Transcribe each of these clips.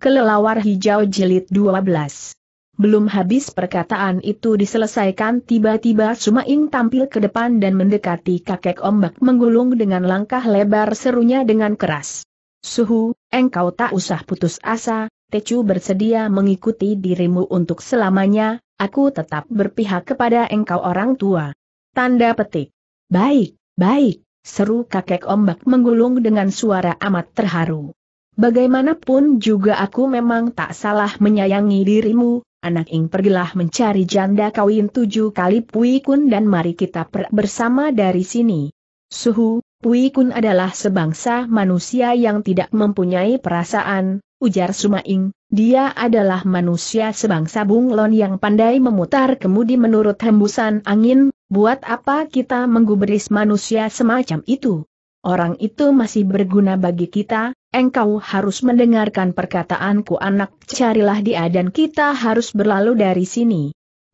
Kelelawar Hijau Jilid 12 Belum habis perkataan itu diselesaikan tiba-tiba Sumaing tampil ke depan dan mendekati kakek ombak menggulung dengan langkah lebar serunya dengan keras. Suhu, engkau tak usah putus asa, Tecu bersedia mengikuti dirimu untuk selamanya, aku tetap berpihak kepada engkau orang tua. Tanda petik. Baik, baik, seru kakek ombak menggulung dengan suara amat terharu. Bagaimanapun juga aku memang tak salah menyayangi dirimu, anak ing pergilah mencari janda kawin tujuh kali Pui Kun dan mari kita per bersama dari sini. Suhu, Pui Kun adalah sebangsa manusia yang tidak mempunyai perasaan, ujar Suma Ing. dia adalah manusia sebangsa bunglon yang pandai memutar kemudi menurut hembusan angin, buat apa kita menggubris manusia semacam itu? Orang itu masih berguna bagi kita, engkau harus mendengarkan perkataanku anak, carilah dia dan kita harus berlalu dari sini.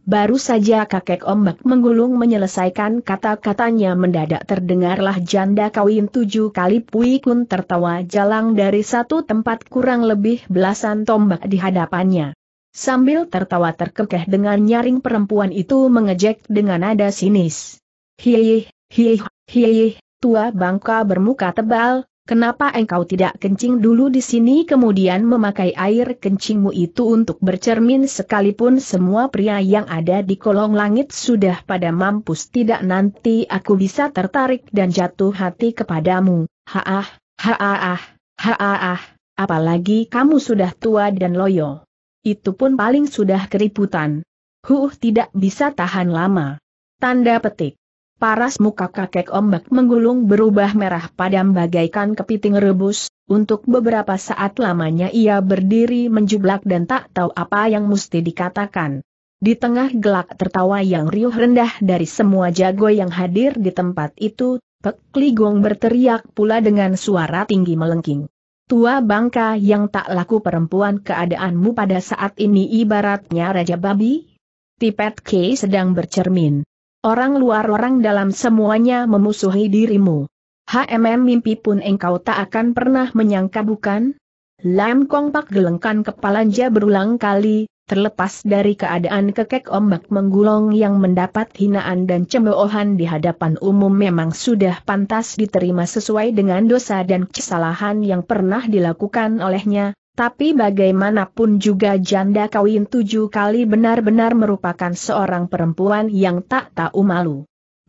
Baru saja kakek ombak menggulung menyelesaikan kata-katanya mendadak terdengarlah janda kawin tujuh kali puikun tertawa jalan dari satu tempat kurang lebih belasan tombak di hadapannya. Sambil tertawa terkekeh dengan nyaring perempuan itu mengejek dengan nada sinis. Hiih, hiih, hiih, tua bangka bermuka tebal, Kenapa engkau tidak kencing dulu di sini kemudian memakai air kencingmu itu untuk bercermin sekalipun semua pria yang ada di kolong langit sudah pada mampus tidak nanti aku bisa tertarik dan jatuh hati kepadamu, haah, haah, haah, apalagi kamu sudah tua dan loyo. Itu pun paling sudah keriputan. Huh tidak bisa tahan lama. Tanda petik. Paras muka kakek ombak menggulung berubah merah padam bagaikan kepiting rebus, untuk beberapa saat lamanya ia berdiri menjublak dan tak tahu apa yang mesti dikatakan. Di tengah gelak tertawa yang riuh rendah dari semua jago yang hadir di tempat itu, Pek Ligong berteriak pula dengan suara tinggi melengking. Tua bangka yang tak laku perempuan keadaanmu pada saat ini ibaratnya Raja Babi? Tipet K sedang bercermin. Orang luar orang dalam semuanya memusuhi dirimu. HMM mimpi pun engkau tak akan pernah menyangka bukan? Lam Kong Pak gelengkan kepalanja berulang kali, terlepas dari keadaan kekek ombak menggulung yang mendapat hinaan dan cemoohan di hadapan umum memang sudah pantas diterima sesuai dengan dosa dan kesalahan yang pernah dilakukan olehnya, tapi bagaimanapun juga janda kawin tujuh kali benar-benar merupakan seorang perempuan yang tak tahu malu.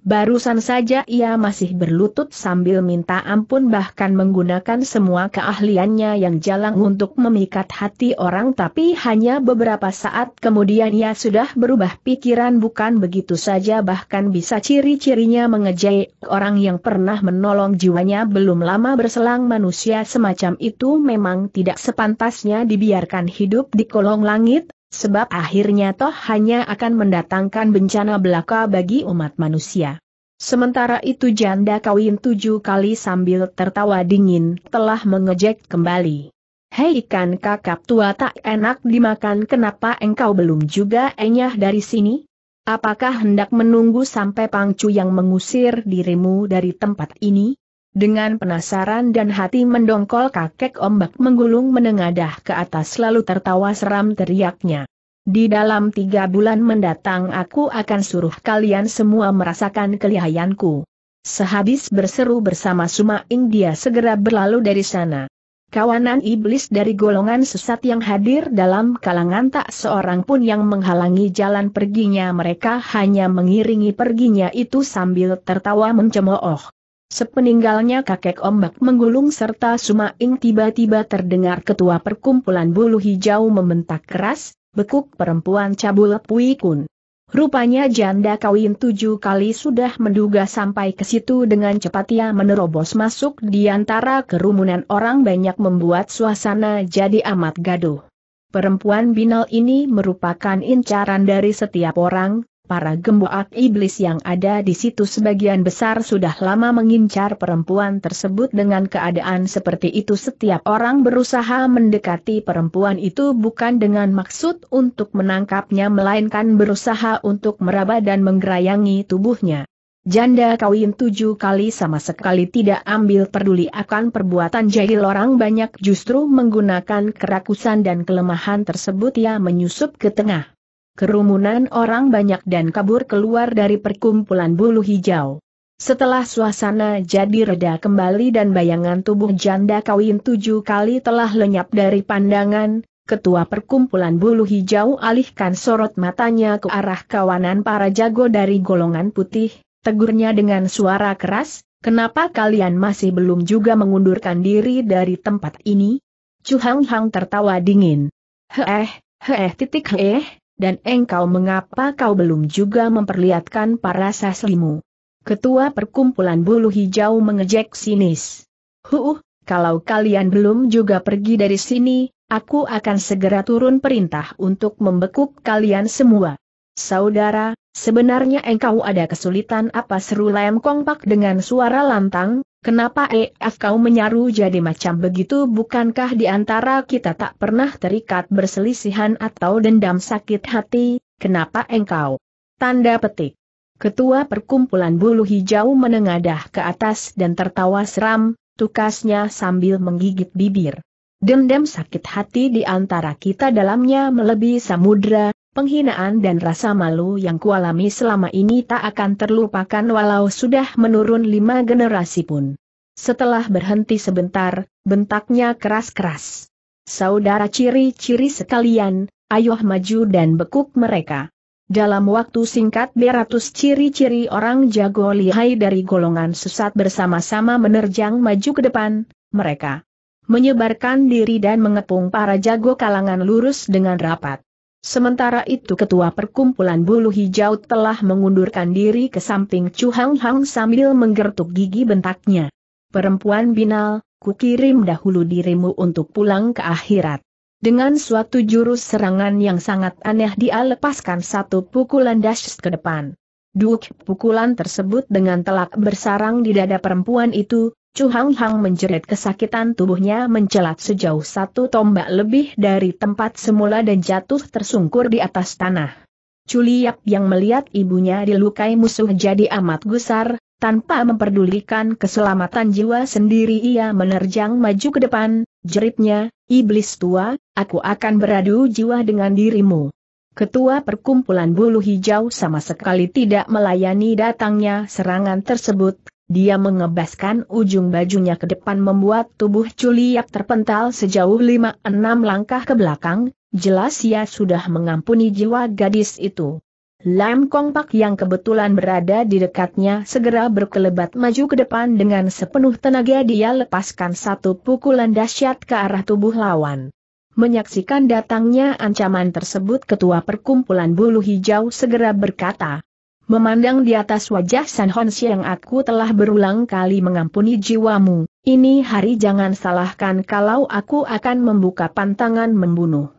Barusan saja ia masih berlutut sambil minta ampun bahkan menggunakan semua keahliannya yang jalang untuk memikat hati orang tapi hanya beberapa saat kemudian ia sudah berubah pikiran bukan begitu saja bahkan bisa ciri-cirinya mengejek orang yang pernah menolong jiwanya belum lama berselang manusia semacam itu memang tidak sepantasnya dibiarkan hidup di kolong langit sebab akhirnya toh hanya akan mendatangkan bencana belaka bagi umat manusia. Sementara itu janda kawin tujuh kali sambil tertawa dingin telah mengejek kembali. Hei ikan kakap tua tak enak dimakan kenapa engkau belum juga enyah dari sini? Apakah hendak menunggu sampai pangcu yang mengusir dirimu dari tempat ini? Dengan penasaran dan hati mendongkol kakek ombak menggulung menengadah ke atas lalu tertawa seram teriaknya. Di dalam tiga bulan mendatang aku akan suruh kalian semua merasakan kelihayanku. Sehabis berseru bersama Sumaing dia segera berlalu dari sana. Kawanan iblis dari golongan sesat yang hadir dalam kalangan tak seorang pun yang menghalangi jalan perginya mereka hanya mengiringi perginya itu sambil tertawa mencemooh. Sepeninggalnya kakek ombak menggulung serta Sumaing tiba-tiba terdengar ketua perkumpulan bulu hijau membentak keras, bekuk perempuan cabul Pui Kun. Rupanya janda kawin tujuh kali sudah menduga sampai ke situ dengan cepat ia menerobos masuk di antara kerumunan orang banyak membuat suasana jadi amat gaduh. Perempuan binal ini merupakan incaran dari setiap orang, para gemboak iblis yang ada di situ sebagian besar sudah lama mengincar perempuan tersebut dengan keadaan seperti itu setiap orang berusaha mendekati perempuan itu bukan dengan maksud untuk menangkapnya melainkan berusaha untuk meraba dan menggerayangi tubuhnya. Janda kawin tujuh kali sama sekali tidak ambil peduli akan perbuatan jahil orang banyak justru menggunakan kerakusan dan kelemahan tersebut ia menyusup ke tengah. Kerumunan orang banyak dan kabur keluar dari perkumpulan bulu hijau. Setelah suasana jadi reda kembali dan bayangan tubuh janda kawin tujuh kali telah lenyap dari pandangan, ketua perkumpulan bulu hijau alihkan sorot matanya ke arah kawanan para jago dari golongan putih, tegurnya dengan suara keras, kenapa kalian masih belum juga mengundurkan diri dari tempat ini? Chu Hang Hang tertawa dingin. Heeh, heeh titik heeh, dan engkau mengapa kau belum juga memperlihatkan para saslimu? Ketua perkumpulan bulu hijau mengejek sinis. Huh, kalau kalian belum juga pergi dari sini, aku akan segera turun perintah untuk membekuk kalian semua. Saudara, sebenarnya engkau ada kesulitan apa seru Lem Kongpak dengan suara lantang, Kenapa EF eh, ah, kau menyaru jadi macam begitu bukankah di antara kita tak pernah terikat berselisihan atau dendam sakit hati, kenapa engkau? Tanda petik. Ketua perkumpulan bulu hijau menengadah ke atas dan tertawa seram, tukasnya sambil menggigit bibir. Dendam sakit hati di antara kita dalamnya melebihi samudra, Penghinaan dan rasa malu yang kualami selama ini tak akan terlupakan walau sudah menurun lima generasi pun. Setelah berhenti sebentar, bentaknya keras-keras. Saudara ciri-ciri sekalian, ayuh maju dan bekuk mereka. Dalam waktu singkat beratus ciri-ciri orang jago lihai dari golongan sesat bersama-sama menerjang maju ke depan, mereka menyebarkan diri dan mengepung para jago kalangan lurus dengan rapat. Sementara itu ketua perkumpulan bulu hijau telah mengundurkan diri ke samping Chu Hang Hang sambil menggertuk gigi bentaknya. Perempuan binal, kukirim dahulu dirimu untuk pulang ke akhirat. Dengan suatu jurus serangan yang sangat aneh dia lepaskan satu pukulan dash ke depan. Duk pukulan tersebut dengan telak bersarang di dada perempuan itu, Chu Hang Hang menjerit kesakitan tubuhnya mencelat sejauh satu tombak lebih dari tempat semula dan jatuh tersungkur di atas tanah. Culiak yang melihat ibunya dilukai musuh jadi amat gusar, tanpa memperdulikan keselamatan jiwa sendiri ia menerjang maju ke depan, jeritnya, iblis tua, aku akan beradu jiwa dengan dirimu. Ketua perkumpulan bulu hijau sama sekali tidak melayani datangnya serangan tersebut, dia mengebaskan ujung bajunya ke depan membuat tubuh Culiap terpental sejauh lima enam langkah ke belakang, jelas ia sudah mengampuni jiwa gadis itu. Lam Kong Pak yang kebetulan berada di dekatnya segera berkelebat maju ke depan dengan sepenuh tenaga dia lepaskan satu pukulan dahsyat ke arah tubuh lawan. Menyaksikan datangnya ancaman tersebut ketua perkumpulan bulu hijau segera berkata, Memandang di atas wajah San Hon yang aku telah berulang kali mengampuni jiwamu, ini hari jangan salahkan kalau aku akan membuka pantangan membunuh.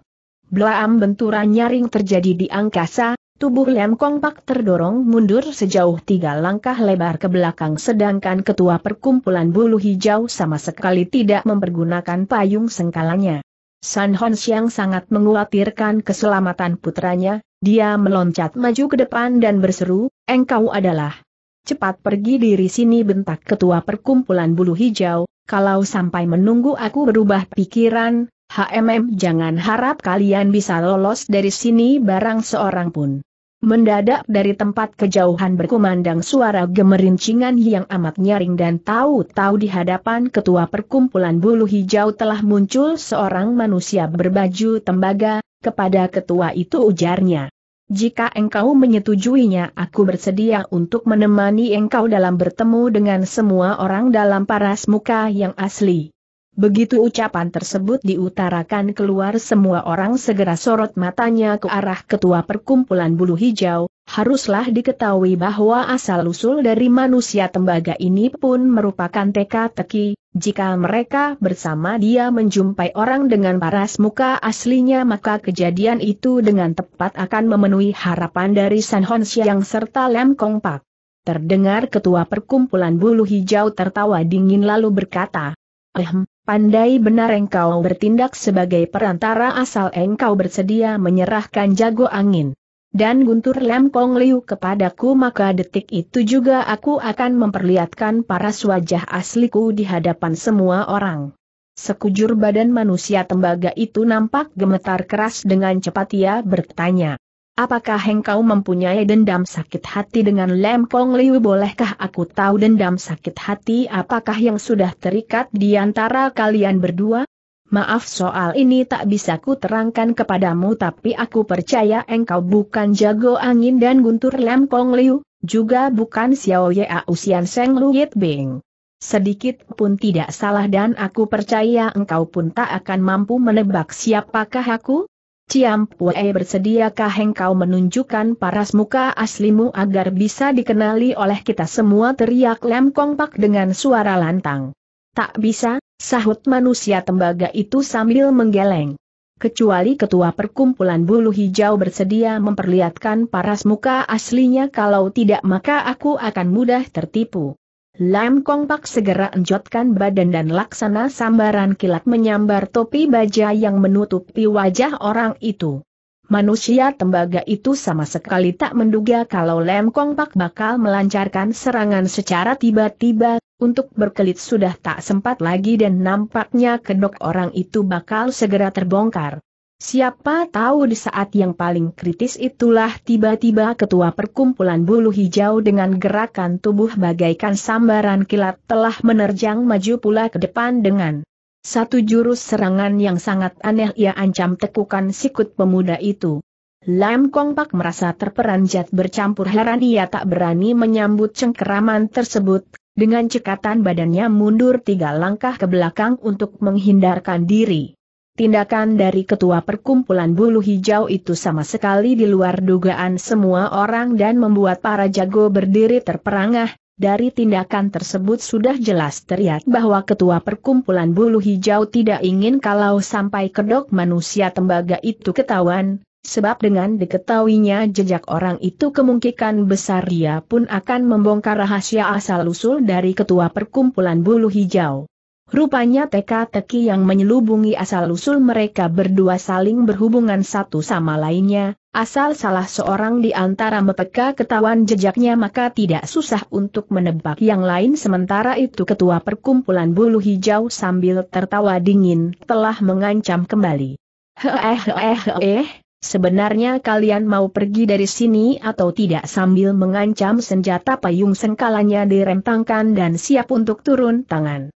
Blaam benturan nyaring terjadi di angkasa, tubuh Lem Kong Pak terdorong mundur sejauh tiga langkah lebar ke belakang sedangkan ketua perkumpulan bulu hijau sama sekali tidak mempergunakan payung sengkalanya. San Hon Siang sangat mengkhawatirkan keselamatan putranya, dia meloncat maju ke depan dan berseru, engkau adalah. Cepat pergi diri sini bentak ketua perkumpulan bulu hijau, kalau sampai menunggu aku berubah pikiran, HMM jangan harap kalian bisa lolos dari sini barang seorang pun. Mendadak dari tempat kejauhan berkumandang suara gemerincingan yang amat nyaring dan tahu-tahu di hadapan ketua perkumpulan bulu hijau telah muncul seorang manusia berbaju tembaga, kepada ketua itu ujarnya. Jika engkau menyetujuinya aku bersedia untuk menemani engkau dalam bertemu dengan semua orang dalam paras muka yang asli. Begitu ucapan tersebut diutarakan keluar semua orang segera sorot matanya ke arah ketua perkumpulan bulu hijau, haruslah diketahui bahwa asal-usul dari manusia tembaga ini pun merupakan teka-teki, jika mereka bersama dia menjumpai orang dengan paras muka aslinya maka kejadian itu dengan tepat akan memenuhi harapan dari San Hon Siang serta Lem Kong Pak. Terdengar ketua perkumpulan bulu hijau tertawa dingin lalu berkata, Ehm, Pandai benar engkau bertindak sebagai perantara asal engkau bersedia menyerahkan jago angin dan guntur lem kong liu kepadaku maka detik itu juga aku akan memperlihatkan para wajah asliku di hadapan semua orang. Sekujur badan manusia tembaga itu nampak gemetar keras dengan cepat ia bertanya. Apakah engkau mempunyai dendam sakit hati dengan Kong Liu? Bolehkah aku tahu dendam sakit hati apakah yang sudah terikat di antara kalian berdua? Maaf soal ini tak bisa ku terangkan kepadamu tapi aku percaya engkau bukan jago angin dan guntur Lam Kong Liu, juga bukan Xiao Ye Ausian Seng Lu Yit Bing. Sedikit pun tidak salah dan aku percaya engkau pun tak akan mampu menebak siapakah aku, Ciam Pue bersediakah engkau menunjukkan paras muka aslimu agar bisa dikenali oleh kita semua teriak Lem Kong Pak dengan suara lantang. Tak bisa, sahut manusia tembaga itu sambil menggeleng. Kecuali ketua perkumpulan bulu hijau bersedia memperlihatkan paras muka aslinya kalau tidak maka aku akan mudah tertipu. Lam Kong Pak segera enjotkan badan dan laksana sambaran kilat menyambar topi baja yang menutupi wajah orang itu. Manusia tembaga itu sama sekali tak menduga kalau Lem Kong Pak bakal melancarkan serangan secara tiba-tiba, untuk berkelit sudah tak sempat lagi dan nampaknya kedok orang itu bakal segera terbongkar. Siapa tahu di saat yang paling kritis itulah tiba-tiba ketua perkumpulan bulu hijau dengan gerakan tubuh bagaikan sambaran kilat telah menerjang maju pula ke depan dengan satu jurus serangan yang sangat aneh ia ancam tekukan sikut pemuda itu. Lam Kong Pak merasa terperanjat bercampur heran ia tak berani menyambut cengkeraman tersebut, dengan cekatan badannya mundur tiga langkah ke belakang untuk menghindarkan diri. Tindakan dari ketua perkumpulan bulu hijau itu sama sekali di luar dugaan semua orang dan membuat para jago berdiri terperangah, dari tindakan tersebut sudah jelas terlihat bahwa ketua perkumpulan bulu hijau tidak ingin kalau sampai kedok manusia tembaga itu ketahuan, sebab dengan diketahuinya jejak orang itu kemungkinan besar dia pun akan membongkar rahasia asal-usul dari ketua perkumpulan bulu hijau. Rupanya teka-teki yang menyelubungi asal-usul mereka berdua saling berhubungan satu sama lainnya, asal salah seorang di antara mepeka ketahuan jejaknya maka tidak susah untuk menebak yang lain sementara itu ketua perkumpulan bulu hijau sambil tertawa dingin telah mengancam kembali. eh eh eh, Sebenarnya kalian mau pergi dari sini atau tidak sambil mengancam senjata payung sengkalanya dirempangkan dan siap untuk turun tangan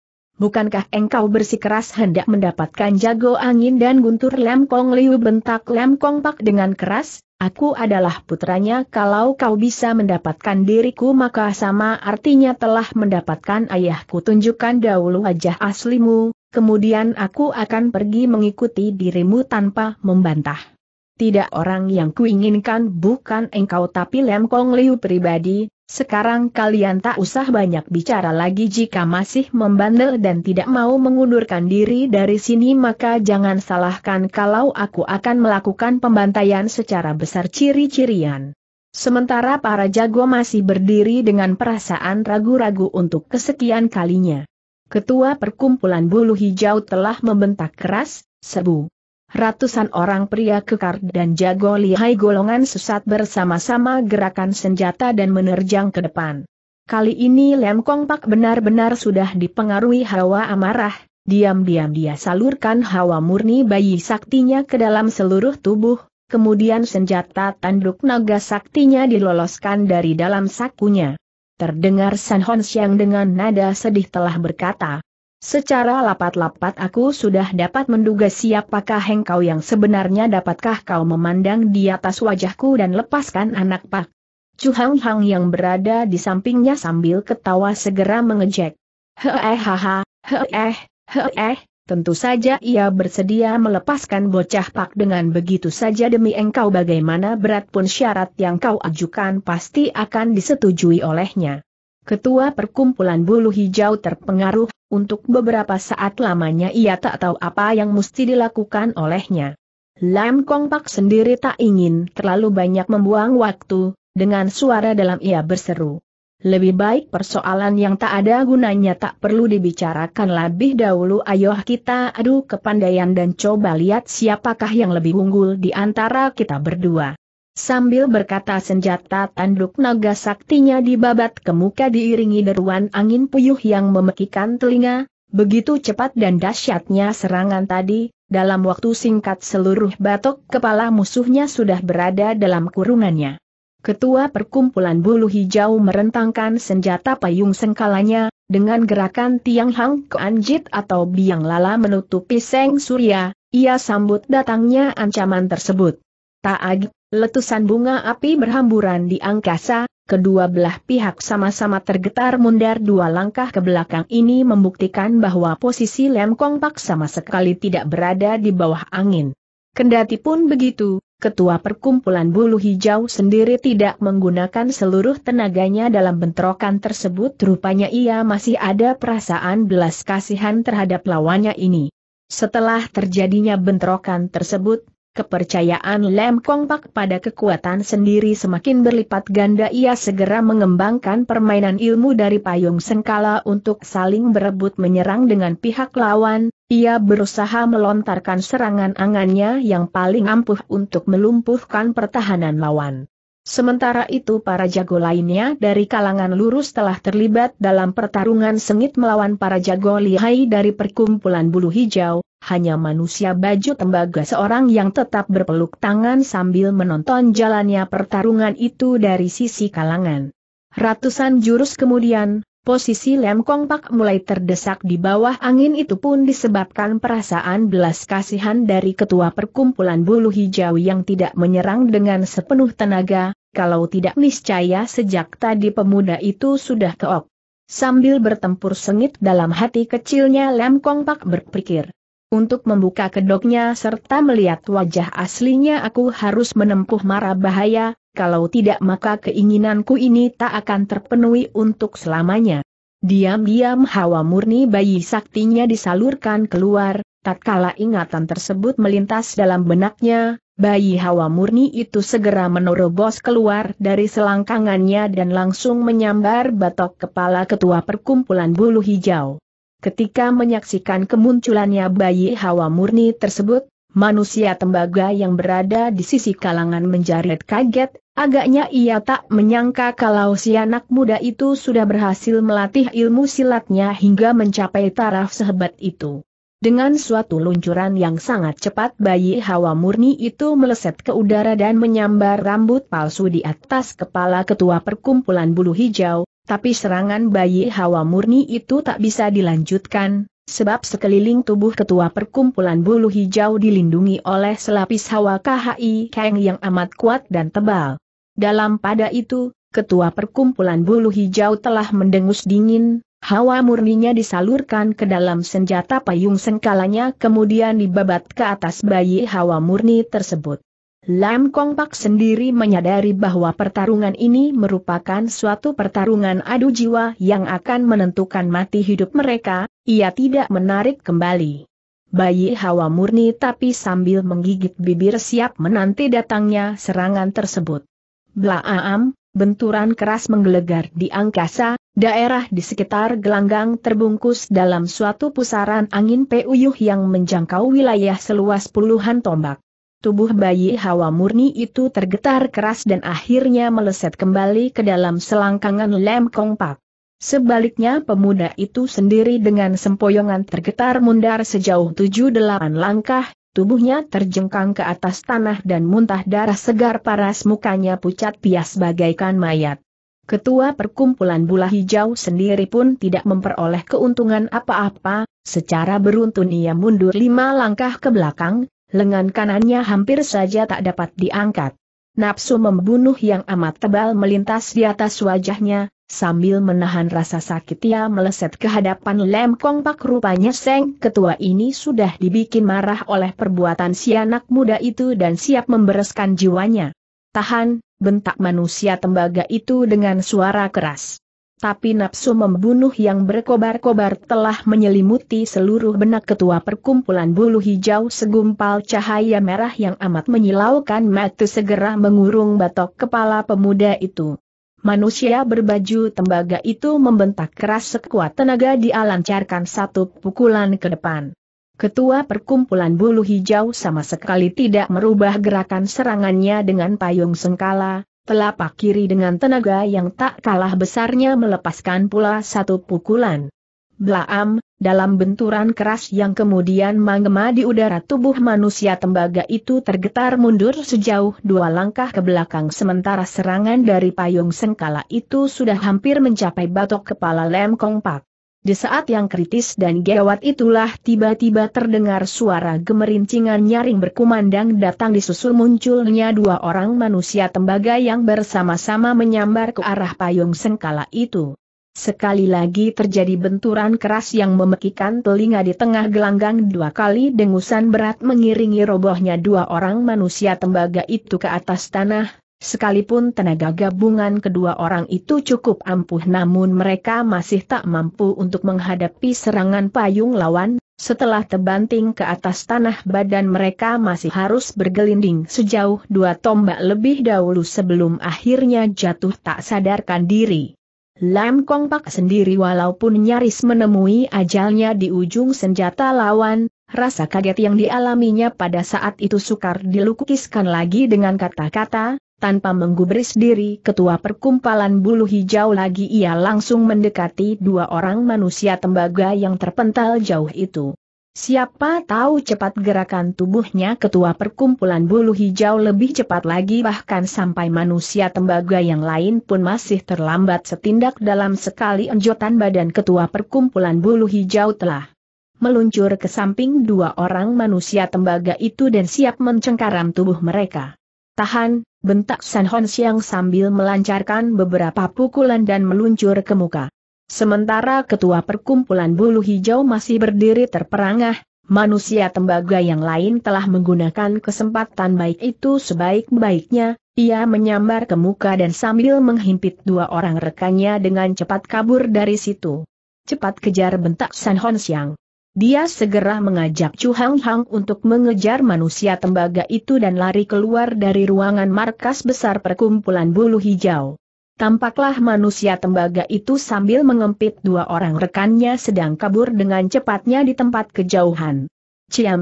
bukankah engkau bersikeras hendak mendapatkan jago angin dan guntur Lem Kong Liu bentak Lem Kong Pak dengan keras, aku adalah putranya kalau kau bisa mendapatkan diriku maka sama artinya telah mendapatkan ayahku tunjukkan dahulu wajah aslimu, kemudian aku akan pergi mengikuti dirimu tanpa membantah tidak orang yang kuinginkan bukan engkau tapi Lem Kong Liu pribadi, sekarang kalian tak usah banyak bicara lagi jika masih membandel dan tidak mau mengundurkan diri dari sini maka jangan salahkan kalau aku akan melakukan pembantaian secara besar ciri-cirian. Sementara para jago masih berdiri dengan perasaan ragu-ragu untuk kesekian kalinya. Ketua Perkumpulan Bulu Hijau telah membentak keras, Sebu, ratusan orang pria kekar dan jago lihai golongan sesat bersama-sama gerakan senjata dan menerjang ke depan. Kali ini Lem Kong Pak benar-benar sudah dipengaruhi hawa amarah, diam-diam dia salurkan hawa murni bayi saktinya ke dalam seluruh tubuh, kemudian senjata tanduk naga saktinya diloloskan dari dalam sakunya. Terdengar San Hon Siang dengan nada sedih telah berkata, Secara lapat-lapat aku sudah dapat menduga siapakah engkau yang sebenarnya dapatkah kau memandang di atas wajahku dan lepaskan anak pak. Chu Hang Hang yang berada di sampingnya sambil ketawa segera mengejek. Hehehaha, haha, heeh, heeh, tentu saja ia bersedia melepaskan bocah pak dengan begitu saja demi engkau bagaimana berat pun syarat yang kau ajukan pasti akan disetujui olehnya. Ketua perkumpulan bulu hijau terpengaruh, untuk beberapa saat lamanya ia tak tahu apa yang mesti dilakukan olehnya. Lam Kong Pak sendiri tak ingin terlalu banyak membuang waktu, dengan suara dalam ia berseru. Lebih baik persoalan yang tak ada gunanya tak perlu dibicarakan lebih dahulu ayo kita adu kepandaian dan coba lihat siapakah yang lebih unggul di antara kita berdua. Sambil berkata senjata tanduk naga saktinya dibabat ke muka diiringi deruan angin puyuh yang memekikan telinga, begitu cepat dan dahsyatnya serangan tadi, dalam waktu singkat seluruh batok kepala musuhnya sudah berada dalam kurungannya. Ketua perkumpulan bulu hijau merentangkan senjata payung sengkalanya, dengan gerakan tiang hang anjit atau biang lala menutupi seng surya, ia sambut datangnya ancaman tersebut. agak Letusan bunga api berhamburan di angkasa, kedua belah pihak sama-sama tergetar mundar dua langkah ke belakang ini membuktikan bahwa posisi Lem Kong Pak sama sekali tidak berada di bawah angin. Kendati pun begitu, ketua perkumpulan bulu hijau sendiri tidak menggunakan seluruh tenaganya dalam bentrokan tersebut rupanya ia masih ada perasaan belas kasihan terhadap lawannya ini. Setelah terjadinya bentrokan tersebut, Kepercayaan Lem Kong Pak pada kekuatan sendiri semakin berlipat ganda ia segera mengembangkan permainan ilmu dari payung sengkala untuk saling berebut menyerang dengan pihak lawan, ia berusaha melontarkan serangan angannya yang paling ampuh untuk melumpuhkan pertahanan lawan. Sementara itu para jago lainnya dari kalangan lurus telah terlibat dalam pertarungan sengit melawan para jago lihai dari perkumpulan bulu hijau, hanya manusia baju tembaga seorang yang tetap berpeluk tangan sambil menonton jalannya pertarungan itu dari sisi kalangan. Ratusan jurus kemudian, posisi Lem Kong mulai terdesak di bawah angin itu pun disebabkan perasaan belas kasihan dari ketua perkumpulan bulu hijau yang tidak menyerang dengan sepenuh tenaga, kalau tidak niscaya sejak tadi pemuda itu sudah keok. Sambil bertempur sengit dalam hati kecilnya Lem Kong Pak berpikir, untuk membuka kedoknya serta melihat wajah aslinya aku harus menempuh mara bahaya, kalau tidak maka keinginanku ini tak akan terpenuhi untuk selamanya. Diam-diam hawa murni bayi saktinya disalurkan keluar, tatkala ingatan tersebut melintas dalam benaknya, bayi hawa murni itu segera menerobos keluar dari selangkangannya dan langsung menyambar batok kepala ketua perkumpulan bulu hijau. Ketika menyaksikan kemunculannya bayi hawa murni tersebut, manusia tembaga yang berada di sisi kalangan menjarit kaget, agaknya ia tak menyangka kalau si anak muda itu sudah berhasil melatih ilmu silatnya hingga mencapai taraf sehebat itu. Dengan suatu luncuran yang sangat cepat bayi hawa murni itu meleset ke udara dan menyambar rambut palsu di atas kepala ketua perkumpulan bulu hijau, tapi serangan bayi hawa murni itu tak bisa dilanjutkan, sebab sekeliling tubuh ketua perkumpulan bulu hijau dilindungi oleh selapis hawa KHI Kang yang amat kuat dan tebal. Dalam pada itu, ketua perkumpulan bulu hijau telah mendengus dingin, Hawa murninya disalurkan ke dalam senjata payung sengkalanya kemudian dibabat ke atas bayi hawa murni tersebut. Lam Kong Pak sendiri menyadari bahwa pertarungan ini merupakan suatu pertarungan adu jiwa yang akan menentukan mati hidup mereka, ia tidak menarik kembali. Bayi hawa murni tapi sambil menggigit bibir siap menanti datangnya serangan tersebut. Blaam benturan keras menggelegar di angkasa, daerah di sekitar gelanggang terbungkus dalam suatu pusaran angin puyuh yang menjangkau wilayah seluas puluhan tombak. Tubuh bayi hawa murni itu tergetar keras dan akhirnya meleset kembali ke dalam selangkangan lem kongpak. Sebaliknya pemuda itu sendiri dengan sempoyongan tergetar mundar sejauh 7-8 langkah, Tubuhnya terjengkang ke atas tanah dan muntah darah segar paras mukanya pucat pias bagaikan mayat. Ketua perkumpulan bula hijau sendiri pun tidak memperoleh keuntungan apa-apa, secara beruntun ia mundur lima langkah ke belakang, lengan kanannya hampir saja tak dapat diangkat. Nafsu membunuh yang amat tebal melintas di atas wajahnya, Sambil menahan rasa sakit ia meleset ke hadapan Lem Kong Pak rupanya Seng ketua ini sudah dibikin marah oleh perbuatan si anak muda itu dan siap membereskan jiwanya. Tahan, bentak manusia tembaga itu dengan suara keras. Tapi nafsu membunuh yang berkobar-kobar telah menyelimuti seluruh benak ketua perkumpulan bulu hijau segumpal cahaya merah yang amat menyilaukan mata segera mengurung batok kepala pemuda itu. Manusia berbaju tembaga itu membentak keras sekuat tenaga dialancarkan satu pukulan ke depan. Ketua perkumpulan bulu hijau sama sekali tidak merubah gerakan serangannya dengan payung sengkala, telapak kiri dengan tenaga yang tak kalah besarnya melepaskan pula satu pukulan. Blaam, dalam benturan keras yang kemudian menggema di udara tubuh manusia tembaga itu tergetar mundur sejauh dua langkah ke belakang sementara serangan dari payung sengkala itu sudah hampir mencapai batok kepala Lem Kong Di saat yang kritis dan gawat itulah tiba-tiba terdengar suara gemerincingan nyaring berkumandang datang disusul munculnya dua orang manusia tembaga yang bersama-sama menyambar ke arah payung sengkala itu. Sekali lagi terjadi benturan keras yang memekikan telinga di tengah gelanggang dua kali dengusan berat mengiringi robohnya dua orang manusia tembaga itu ke atas tanah, sekalipun tenaga gabungan kedua orang itu cukup ampuh namun mereka masih tak mampu untuk menghadapi serangan payung lawan, setelah terbanting ke atas tanah badan mereka masih harus bergelinding sejauh dua tombak lebih dahulu sebelum akhirnya jatuh tak sadarkan diri. Lam Kong Pak sendiri walaupun nyaris menemui ajalnya di ujung senjata lawan, rasa kaget yang dialaminya pada saat itu sukar dilukiskan lagi dengan kata-kata, tanpa menggubris diri ketua perkumpalan bulu hijau lagi ia langsung mendekati dua orang manusia tembaga yang terpental jauh itu. Siapa tahu cepat gerakan tubuhnya ketua perkumpulan bulu hijau lebih cepat lagi bahkan sampai manusia tembaga yang lain pun masih terlambat setindak dalam sekali enjotan badan ketua perkumpulan bulu hijau telah meluncur ke samping dua orang manusia tembaga itu dan siap mencengkaram tubuh mereka. Tahan, bentak San Hon Siang sambil melancarkan beberapa pukulan dan meluncur ke muka. Sementara ketua perkumpulan bulu hijau masih berdiri terperangah, manusia tembaga yang lain telah menggunakan kesempatan baik itu sebaik-baiknya, ia menyambar ke muka dan sambil menghimpit dua orang rekannya dengan cepat kabur dari situ. Cepat kejar bentak San Hon Siang. Dia segera mengajak Chu Hang Hang untuk mengejar manusia tembaga itu dan lari keluar dari ruangan markas besar perkumpulan bulu hijau. Tampaklah manusia tembaga itu sambil mengempit dua orang rekannya sedang kabur dengan cepatnya di tempat kejauhan.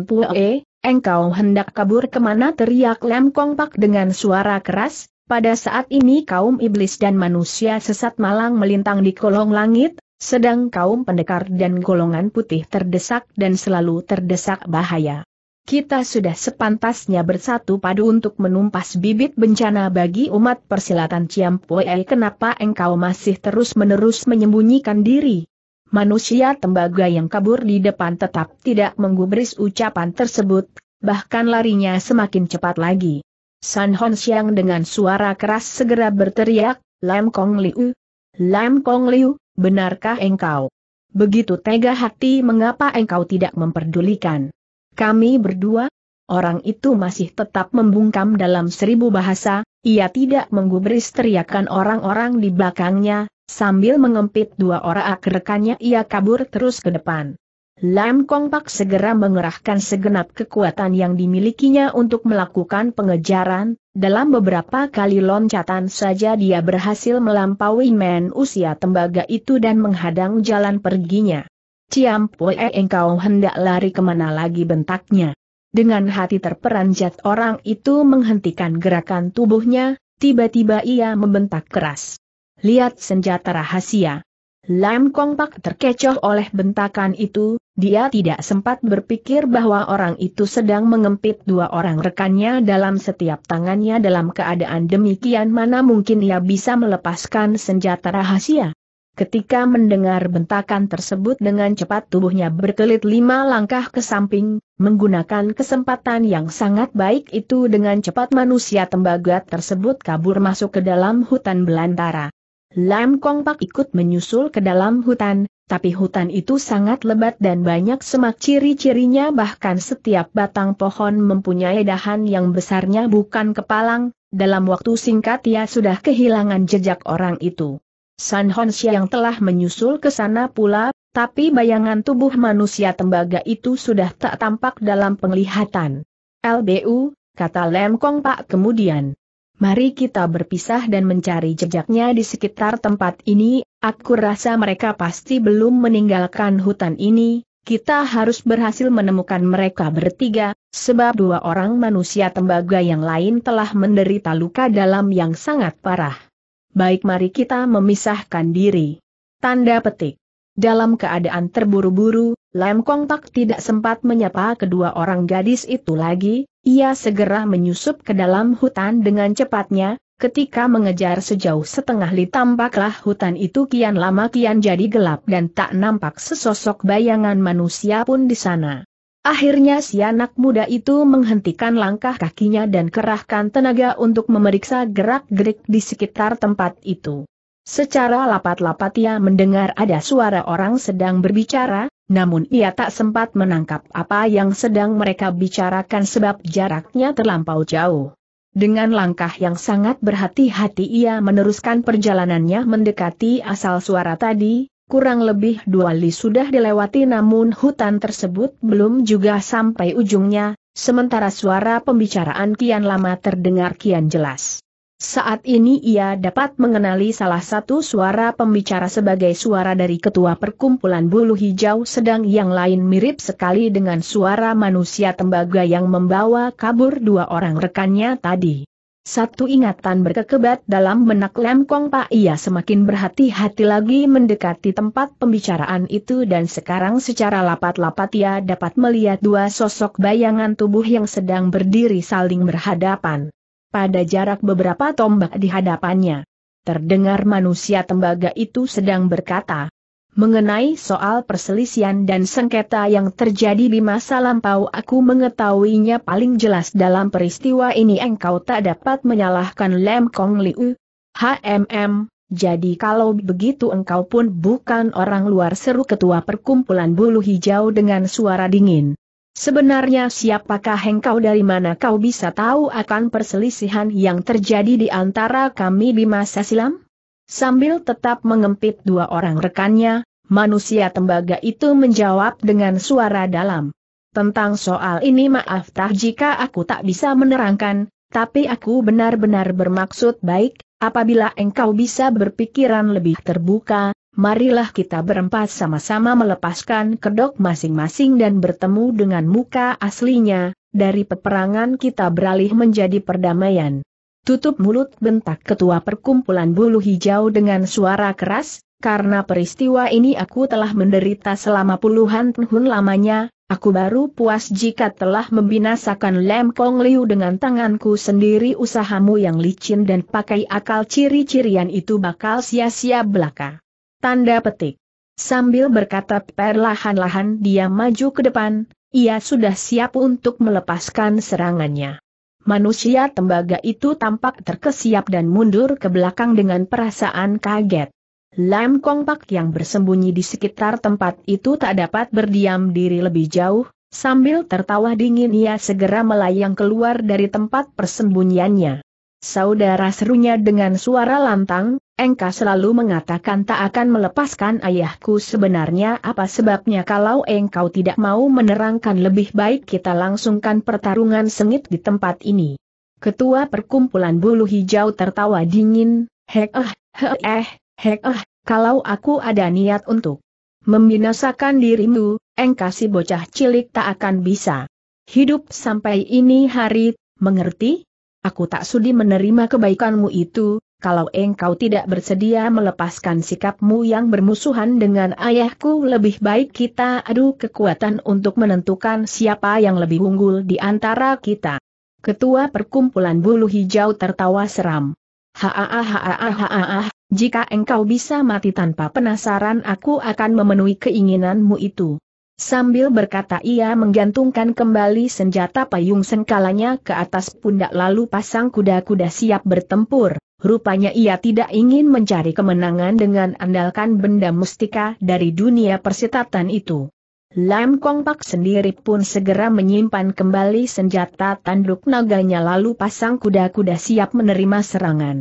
Pue, engkau hendak kabur kemana teriak Lem Kong Pak dengan suara keras, pada saat ini kaum iblis dan manusia sesat malang melintang di kolong langit, sedang kaum pendekar dan golongan putih terdesak dan selalu terdesak bahaya kita sudah sepantasnya bersatu padu untuk menumpas bibit bencana bagi umat persilatan Ciampue kenapa engkau masih terus-menerus menyembunyikan diri? Manusia tembaga yang kabur di depan tetap tidak menggubris ucapan tersebut, bahkan larinya semakin cepat lagi. San Hon Xiang dengan suara keras segera berteriak, Lam Kong Liu, Lam Kong Liu, benarkah engkau? Begitu tega hati mengapa engkau tidak memperdulikan? Kami berdua, orang itu masih tetap membungkam dalam seribu bahasa, ia tidak menggubris teriakan orang-orang di belakangnya, sambil mengempit dua orang rekannya ia kabur terus ke depan. Lam Kong Pak segera mengerahkan segenap kekuatan yang dimilikinya untuk melakukan pengejaran, dalam beberapa kali loncatan saja dia berhasil melampaui men usia tembaga itu dan menghadang jalan perginya. Ciam Pue e, engkau hendak lari kemana lagi bentaknya. Dengan hati terperanjat orang itu menghentikan gerakan tubuhnya, tiba-tiba ia membentak keras. Lihat senjata rahasia. Lam Kong Pak terkecoh oleh bentakan itu, dia tidak sempat berpikir bahwa orang itu sedang mengempit dua orang rekannya dalam setiap tangannya dalam keadaan demikian mana mungkin ia bisa melepaskan senjata rahasia. Ketika mendengar bentakan tersebut dengan cepat tubuhnya berkelit lima langkah ke samping, menggunakan kesempatan yang sangat baik itu dengan cepat manusia tembaga tersebut kabur masuk ke dalam hutan belantara. Lam Kong Pak ikut menyusul ke dalam hutan, tapi hutan itu sangat lebat dan banyak semak ciri-cirinya bahkan setiap batang pohon mempunyai dahan yang besarnya bukan kepalang, dalam waktu singkat ia sudah kehilangan jejak orang itu. San Hon yang telah menyusul ke sana pula, tapi bayangan tubuh manusia tembaga itu sudah tak tampak dalam penglihatan. LBU, kata Lem Kong Pak kemudian. Mari kita berpisah dan mencari jejaknya di sekitar tempat ini, aku rasa mereka pasti belum meninggalkan hutan ini, kita harus berhasil menemukan mereka bertiga, sebab dua orang manusia tembaga yang lain telah menderita luka dalam yang sangat parah baik mari kita memisahkan diri. Tanda petik. Dalam keadaan terburu-buru, Lam Kong Tak tidak sempat menyapa kedua orang gadis itu lagi, ia segera menyusup ke dalam hutan dengan cepatnya, ketika mengejar sejauh setengah li tampaklah hutan itu kian lama kian jadi gelap dan tak nampak sesosok bayangan manusia pun di sana. Akhirnya si anak muda itu menghentikan langkah kakinya dan kerahkan tenaga untuk memeriksa gerak-gerik di sekitar tempat itu. Secara lapat-lapat ia mendengar ada suara orang sedang berbicara, namun ia tak sempat menangkap apa yang sedang mereka bicarakan sebab jaraknya terlampau jauh. Dengan langkah yang sangat berhati-hati ia meneruskan perjalanannya mendekati asal suara tadi, kurang lebih dua li sudah dilewati namun hutan tersebut belum juga sampai ujungnya, sementara suara pembicaraan kian lama terdengar kian jelas. Saat ini ia dapat mengenali salah satu suara pembicara sebagai suara dari ketua perkumpulan bulu hijau sedang yang lain mirip sekali dengan suara manusia tembaga yang membawa kabur dua orang rekannya tadi. Satu ingatan berkekebat dalam benak Lem Kong Pak ia semakin berhati-hati lagi mendekati tempat pembicaraan itu dan sekarang secara lapat-lapat ia dapat melihat dua sosok bayangan tubuh yang sedang berdiri saling berhadapan. Pada jarak beberapa tombak di hadapannya. Terdengar manusia tembaga itu sedang berkata, Mengenai soal perselisian dan sengketa yang terjadi di masa lampau aku mengetahuinya paling jelas dalam peristiwa ini engkau tak dapat menyalahkan Lem Kong Liu. HMM, jadi kalau begitu engkau pun bukan orang luar seru ketua perkumpulan bulu hijau dengan suara dingin. Sebenarnya siapakah engkau dari mana kau bisa tahu akan perselisihan yang terjadi di antara kami di masa silam? Sambil tetap mengempit dua orang rekannya, Manusia tembaga itu menjawab dengan suara dalam. Tentang soal ini maaf tah jika aku tak bisa menerangkan, tapi aku benar-benar bermaksud baik, apabila engkau bisa berpikiran lebih terbuka, marilah kita berempat sama-sama melepaskan kedok masing-masing dan bertemu dengan muka aslinya, dari peperangan kita beralih menjadi perdamaian. Tutup mulut bentak ketua perkumpulan bulu hijau dengan suara keras, karena peristiwa ini aku telah menderita selama puluhan tahun lamanya, aku baru puas jika telah membinasakan Lem Kong Liu dengan tanganku sendiri usahamu yang licin dan pakai akal ciri-cirian itu bakal sia-sia belaka. Tanda petik. Sambil berkata perlahan-lahan dia maju ke depan, ia sudah siap untuk melepaskan serangannya. Manusia tembaga itu tampak terkesiap dan mundur ke belakang dengan perasaan kaget. Lam Kong Pak yang bersembunyi di sekitar tempat itu tak dapat berdiam diri lebih jauh, sambil tertawa dingin ia segera melayang keluar dari tempat persembunyiannya. Saudara serunya dengan suara lantang, Engka selalu mengatakan tak akan melepaskan ayahku sebenarnya apa sebabnya kalau engkau tidak mau menerangkan lebih baik kita langsungkan pertarungan sengit di tempat ini. Ketua perkumpulan bulu hijau tertawa dingin, hek eh, hek eh, Hek ah, kalau aku ada niat untuk membinasakan dirimu, engkasi bocah cilik tak akan bisa hidup sampai ini hari, mengerti? Aku tak sudi menerima kebaikanmu itu, kalau engkau tidak bersedia melepaskan sikapmu yang bermusuhan dengan ayahku lebih baik kita adu kekuatan untuk menentukan siapa yang lebih unggul di antara kita. Ketua perkumpulan bulu hijau tertawa seram. Haah jika engkau bisa mati tanpa penasaran aku akan memenuhi keinginanmu itu. Sambil berkata ia menggantungkan kembali senjata payung sengkalanya ke atas pundak lalu pasang kuda-kuda siap bertempur. Rupanya ia tidak ingin mencari kemenangan dengan andalkan benda mustika dari dunia persitatan itu. Lam Kong Pak sendiri pun segera menyimpan kembali senjata tanduk naganya lalu pasang kuda-kuda siap menerima serangan.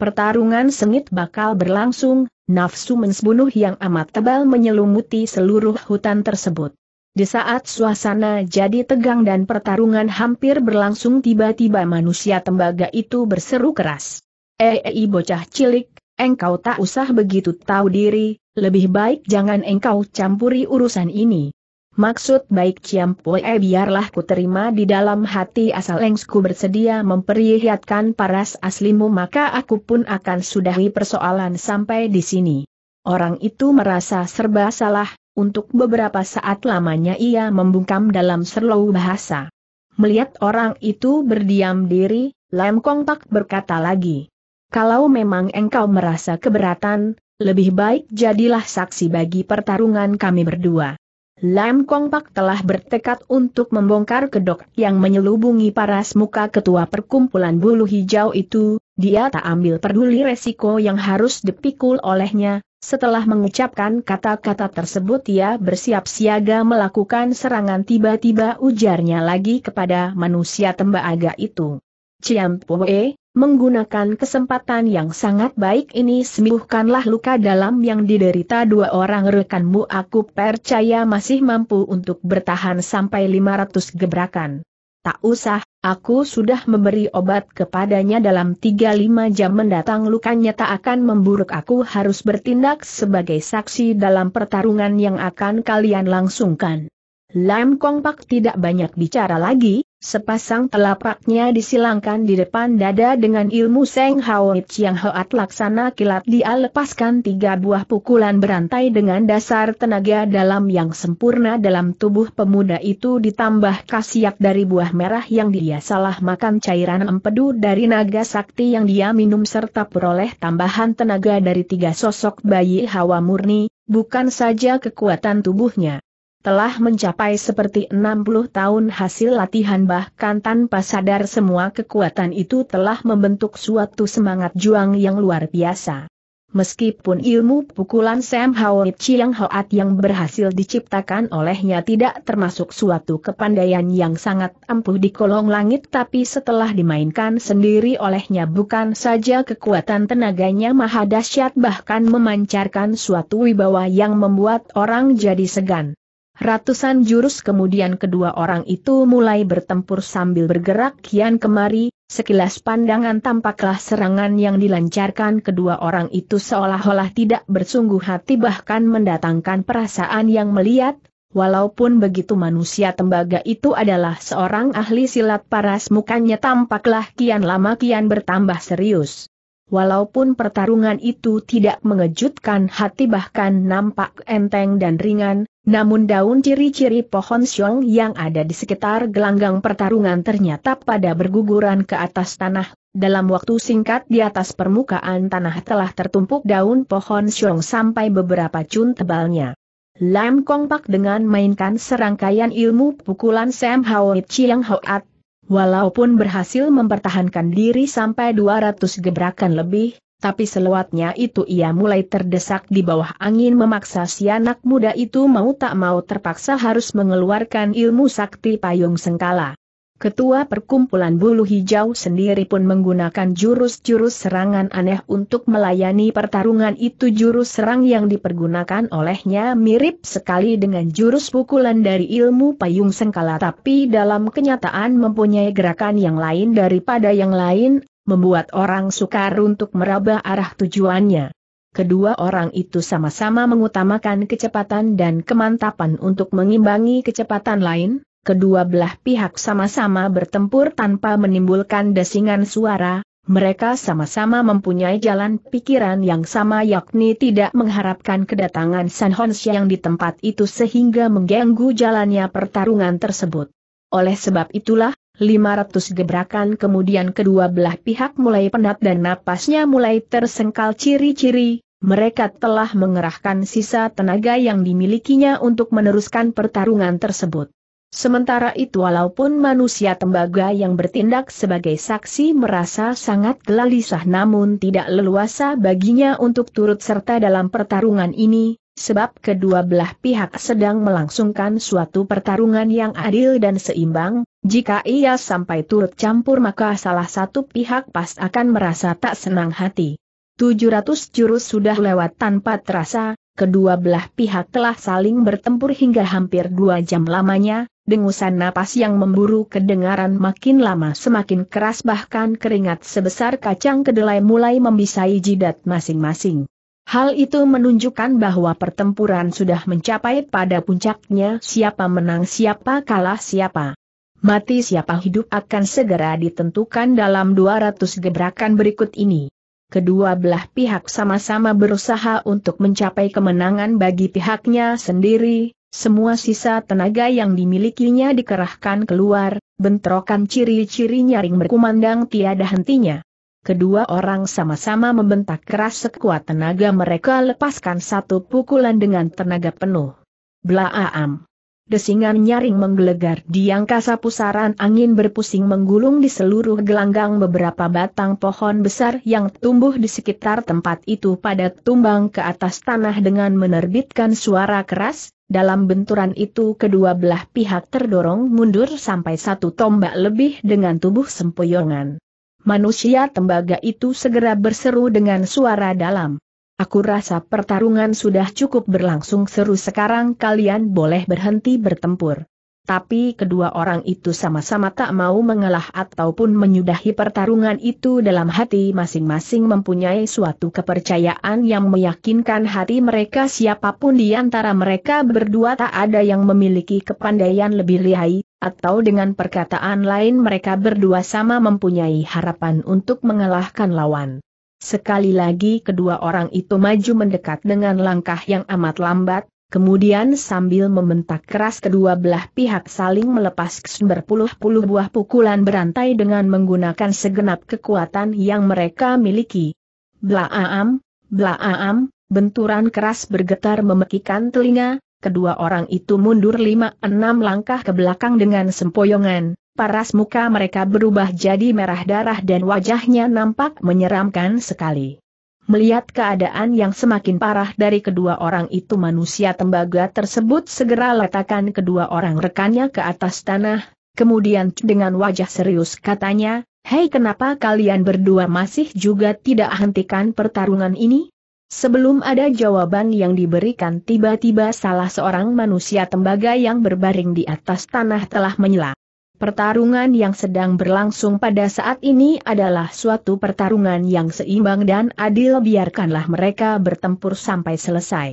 Pertarungan sengit bakal berlangsung, nafsu mensbunuh yang amat tebal menyelumuti seluruh hutan tersebut. Di saat suasana jadi tegang dan pertarungan hampir berlangsung tiba-tiba manusia tembaga itu berseru keras. Eh, eh bocah cilik, engkau tak usah begitu tahu diri, lebih baik jangan engkau campuri urusan ini. Maksud baik Pue eh, biarlah ku terima di dalam hati asal lengsku bersedia memperlihatkan paras aslimu maka aku pun akan sudahi persoalan sampai di sini. Orang itu merasa serba salah, untuk beberapa saat lamanya ia membungkam dalam serlau bahasa. Melihat orang itu berdiam diri, Lam Kong Pak berkata lagi. Kalau memang engkau merasa keberatan, lebih baik jadilah saksi bagi pertarungan kami berdua. Lam Kong Pak telah bertekad untuk membongkar kedok yang menyelubungi paras muka ketua perkumpulan bulu hijau itu, dia tak ambil peduli resiko yang harus dipikul olehnya, setelah mengucapkan kata-kata tersebut ia bersiap siaga melakukan serangan tiba-tiba ujarnya lagi kepada manusia tembaga itu. Ciam Poe, Menggunakan kesempatan yang sangat baik ini sembuhkanlah luka dalam yang diderita dua orang rekanmu aku percaya masih mampu untuk bertahan sampai 500 gebrakan. Tak usah, aku sudah memberi obat kepadanya dalam 3-5 jam mendatang lukanya tak akan memburuk aku harus bertindak sebagai saksi dalam pertarungan yang akan kalian langsungkan. Lam Kong Pak tidak banyak bicara lagi, sepasang telapaknya disilangkan di depan dada dengan ilmu Seng Hao yang Hoat laksana kilat dia lepaskan tiga buah pukulan berantai dengan dasar tenaga dalam yang sempurna dalam tubuh pemuda itu ditambah khasiat dari buah merah yang dia salah makan cairan empedu dari naga sakti yang dia minum serta peroleh tambahan tenaga dari tiga sosok bayi hawa murni, bukan saja kekuatan tubuhnya telah mencapai seperti 60 tahun hasil latihan bahkan tanpa sadar semua kekuatan itu telah membentuk suatu semangat juang yang luar biasa. Meskipun ilmu pukulan Sam Howard Chiang Hoat yang berhasil diciptakan olehnya tidak termasuk suatu kepandaian yang sangat ampuh di kolong langit tapi setelah dimainkan sendiri olehnya bukan saja kekuatan tenaganya maha dahsyat bahkan memancarkan suatu wibawa yang membuat orang jadi segan. Ratusan jurus kemudian kedua orang itu mulai bertempur sambil bergerak kian kemari, sekilas pandangan tampaklah serangan yang dilancarkan kedua orang itu seolah-olah tidak bersungguh hati bahkan mendatangkan perasaan yang melihat, walaupun begitu manusia tembaga itu adalah seorang ahli silat paras mukanya tampaklah kian lama kian bertambah serius walaupun pertarungan itu tidak mengejutkan hati bahkan nampak enteng dan ringan, namun daun ciri-ciri pohon siong yang ada di sekitar gelanggang pertarungan ternyata pada berguguran ke atas tanah. Dalam waktu singkat di atas permukaan tanah telah tertumpuk daun pohon siong sampai beberapa cun tebalnya. Lam Pak dengan mainkan serangkaian ilmu pukulan Sam Hao Chiang Hoat Walaupun berhasil mempertahankan diri sampai 200 gebrakan lebih, tapi selewatnya itu ia mulai terdesak di bawah angin memaksa si anak muda itu mau tak mau terpaksa harus mengeluarkan ilmu sakti payung sengkala. Ketua perkumpulan bulu hijau sendiri pun menggunakan jurus-jurus serangan aneh untuk melayani pertarungan itu jurus serang yang dipergunakan olehnya mirip sekali dengan jurus pukulan dari ilmu payung sengkala tapi dalam kenyataan mempunyai gerakan yang lain daripada yang lain, membuat orang sukar untuk meraba arah tujuannya. Kedua orang itu sama-sama mengutamakan kecepatan dan kemantapan untuk mengimbangi kecepatan lain, kedua belah pihak sama-sama bertempur tanpa menimbulkan desingan suara, mereka sama-sama mempunyai jalan pikiran yang sama yakni tidak mengharapkan kedatangan San Honsha yang di tempat itu sehingga mengganggu jalannya pertarungan tersebut. Oleh sebab itulah, 500 gebrakan kemudian kedua belah pihak mulai penat dan napasnya mulai tersengkal ciri-ciri, mereka telah mengerahkan sisa tenaga yang dimilikinya untuk meneruskan pertarungan tersebut. Sementara itu walaupun manusia tembaga yang bertindak sebagai saksi merasa sangat gelisah namun tidak leluasa baginya untuk turut serta dalam pertarungan ini, sebab kedua belah pihak sedang melangsungkan suatu pertarungan yang adil dan seimbang, jika ia sampai turut campur maka salah satu pihak pas akan merasa tak senang hati. 700 jurus sudah lewat tanpa terasa, kedua belah pihak telah saling bertempur hingga hampir dua jam lamanya, Dengusan napas yang memburu kedengaran makin lama semakin keras bahkan keringat sebesar kacang kedelai mulai membisai jidat masing-masing. Hal itu menunjukkan bahwa pertempuran sudah mencapai pada puncaknya siapa menang siapa kalah siapa. Mati siapa hidup akan segera ditentukan dalam 200 gebrakan berikut ini. Kedua belah pihak sama-sama berusaha untuk mencapai kemenangan bagi pihaknya sendiri, semua sisa tenaga yang dimilikinya dikerahkan keluar, bentrokan ciri-ciri nyaring berkumandang tiada hentinya. Kedua orang sama-sama membentak keras sekuat tenaga mereka lepaskan satu pukulan dengan tenaga penuh. Blaam! Desingan nyaring menggelegar di angkasa pusaran angin berpusing menggulung di seluruh gelanggang beberapa batang pohon besar yang tumbuh di sekitar tempat itu pada tumbang ke atas tanah dengan menerbitkan suara keras, dalam benturan itu kedua belah pihak terdorong mundur sampai satu tombak lebih dengan tubuh sempoyongan. Manusia tembaga itu segera berseru dengan suara dalam. Aku rasa pertarungan sudah cukup berlangsung seru sekarang kalian boleh berhenti bertempur. Tapi kedua orang itu sama-sama tak mau mengalah ataupun menyudahi pertarungan itu dalam hati masing-masing mempunyai suatu kepercayaan yang meyakinkan hati mereka siapapun di antara mereka berdua tak ada yang memiliki kepandaian lebih lihai, atau dengan perkataan lain mereka berdua sama mempunyai harapan untuk mengalahkan lawan. Sekali lagi kedua orang itu maju mendekat dengan langkah yang amat lambat, Kemudian sambil membentak keras kedua belah pihak saling melepas berpuluh-puluh buah pukulan berantai dengan menggunakan segenap kekuatan yang mereka miliki. Blaam, blaam, benturan keras bergetar memekikan telinga, kedua orang itu mundur lima enam langkah ke belakang dengan sempoyongan, paras muka mereka berubah jadi merah darah dan wajahnya nampak menyeramkan sekali. Melihat keadaan yang semakin parah dari kedua orang itu manusia tembaga tersebut segera letakkan kedua orang rekannya ke atas tanah, kemudian dengan wajah serius katanya, Hei kenapa kalian berdua masih juga tidak hentikan pertarungan ini? Sebelum ada jawaban yang diberikan tiba-tiba salah seorang manusia tembaga yang berbaring di atas tanah telah menyela. Pertarungan yang sedang berlangsung pada saat ini adalah suatu pertarungan yang seimbang dan adil biarkanlah mereka bertempur sampai selesai.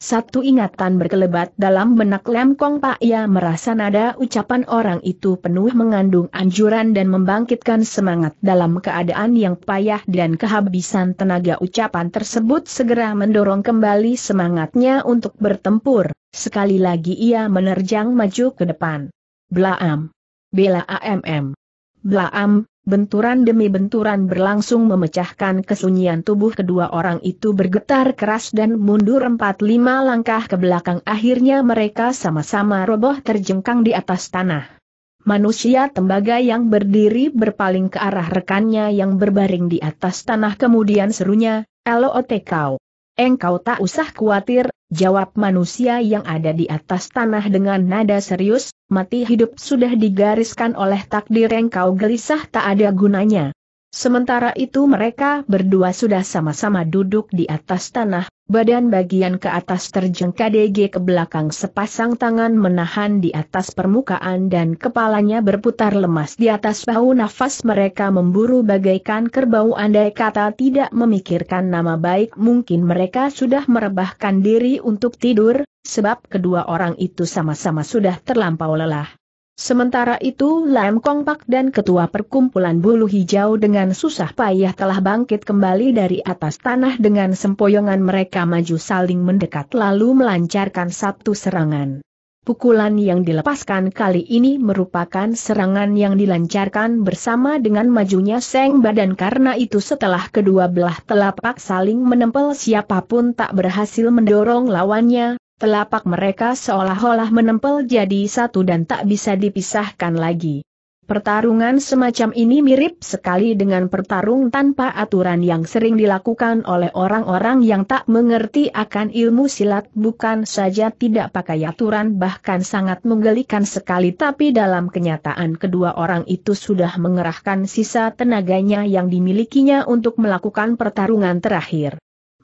Satu ingatan berkelebat dalam benak Lem Kong Pak ia merasa nada ucapan orang itu penuh mengandung anjuran dan membangkitkan semangat dalam keadaan yang payah dan kehabisan tenaga ucapan tersebut segera mendorong kembali semangatnya untuk bertempur, sekali lagi ia menerjang maju ke depan. Blaam! Bela AMM. Blaam, benturan demi benturan berlangsung memecahkan kesunyian tubuh kedua orang itu bergetar keras dan mundur empat lima langkah ke belakang akhirnya mereka sama-sama roboh terjengkang di atas tanah. Manusia tembaga yang berdiri berpaling ke arah rekannya yang berbaring di atas tanah kemudian serunya, Elo Otekau. Engkau tak usah khawatir, Jawab manusia yang ada di atas tanah dengan nada serius, mati hidup sudah digariskan oleh takdir yang kau gelisah tak ada gunanya. Sementara itu mereka berdua sudah sama-sama duduk di atas tanah, Badan bagian ke atas terjeng KDG ke belakang sepasang tangan menahan di atas permukaan dan kepalanya berputar lemas di atas bahu nafas mereka memburu bagaikan kerbau andai kata tidak memikirkan nama baik mungkin mereka sudah merebahkan diri untuk tidur, sebab kedua orang itu sama-sama sudah terlampau lelah. Sementara itu Lam Kong Pak dan ketua perkumpulan bulu hijau dengan susah payah telah bangkit kembali dari atas tanah dengan sempoyongan mereka maju saling mendekat lalu melancarkan satu serangan. Pukulan yang dilepaskan kali ini merupakan serangan yang dilancarkan bersama dengan majunya Seng Badan karena itu setelah kedua belah telapak saling menempel siapapun tak berhasil mendorong lawannya, Telapak mereka seolah-olah menempel jadi satu dan tak bisa dipisahkan lagi. Pertarungan semacam ini mirip sekali dengan pertarung tanpa aturan yang sering dilakukan oleh orang-orang yang tak mengerti akan ilmu silat bukan saja tidak pakai aturan bahkan sangat menggelikan sekali tapi dalam kenyataan kedua orang itu sudah mengerahkan sisa tenaganya yang dimilikinya untuk melakukan pertarungan terakhir.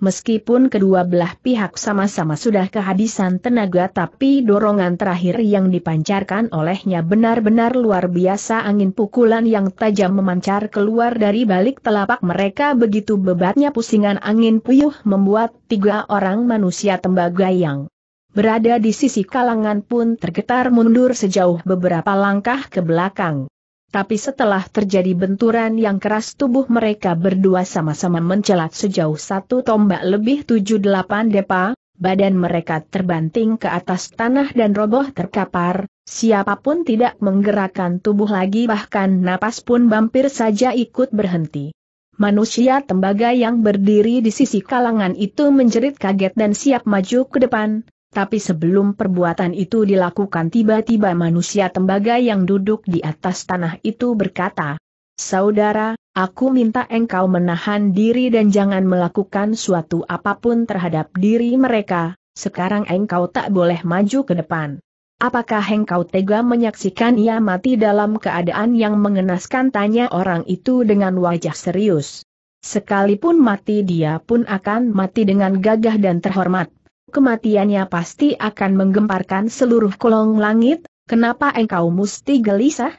Meskipun kedua belah pihak sama-sama sudah kehabisan tenaga tapi dorongan terakhir yang dipancarkan olehnya benar-benar luar biasa angin pukulan yang tajam memancar keluar dari balik telapak mereka begitu bebatnya pusingan angin puyuh membuat tiga orang manusia tembaga yang berada di sisi kalangan pun tergetar mundur sejauh beberapa langkah ke belakang tapi setelah terjadi benturan yang keras tubuh mereka berdua sama-sama mencelat sejauh satu tombak lebih tujuh delapan depa, badan mereka terbanting ke atas tanah dan roboh terkapar, siapapun tidak menggerakkan tubuh lagi bahkan napas pun bampir saja ikut berhenti. Manusia tembaga yang berdiri di sisi kalangan itu menjerit kaget dan siap maju ke depan, tapi sebelum perbuatan itu dilakukan tiba-tiba manusia tembaga yang duduk di atas tanah itu berkata, Saudara, aku minta engkau menahan diri dan jangan melakukan suatu apapun terhadap diri mereka, sekarang engkau tak boleh maju ke depan. Apakah engkau tega menyaksikan ia mati dalam keadaan yang mengenaskan tanya orang itu dengan wajah serius. Sekalipun mati dia pun akan mati dengan gagah dan terhormat kematiannya pasti akan menggemparkan seluruh kolong langit, kenapa engkau mesti gelisah?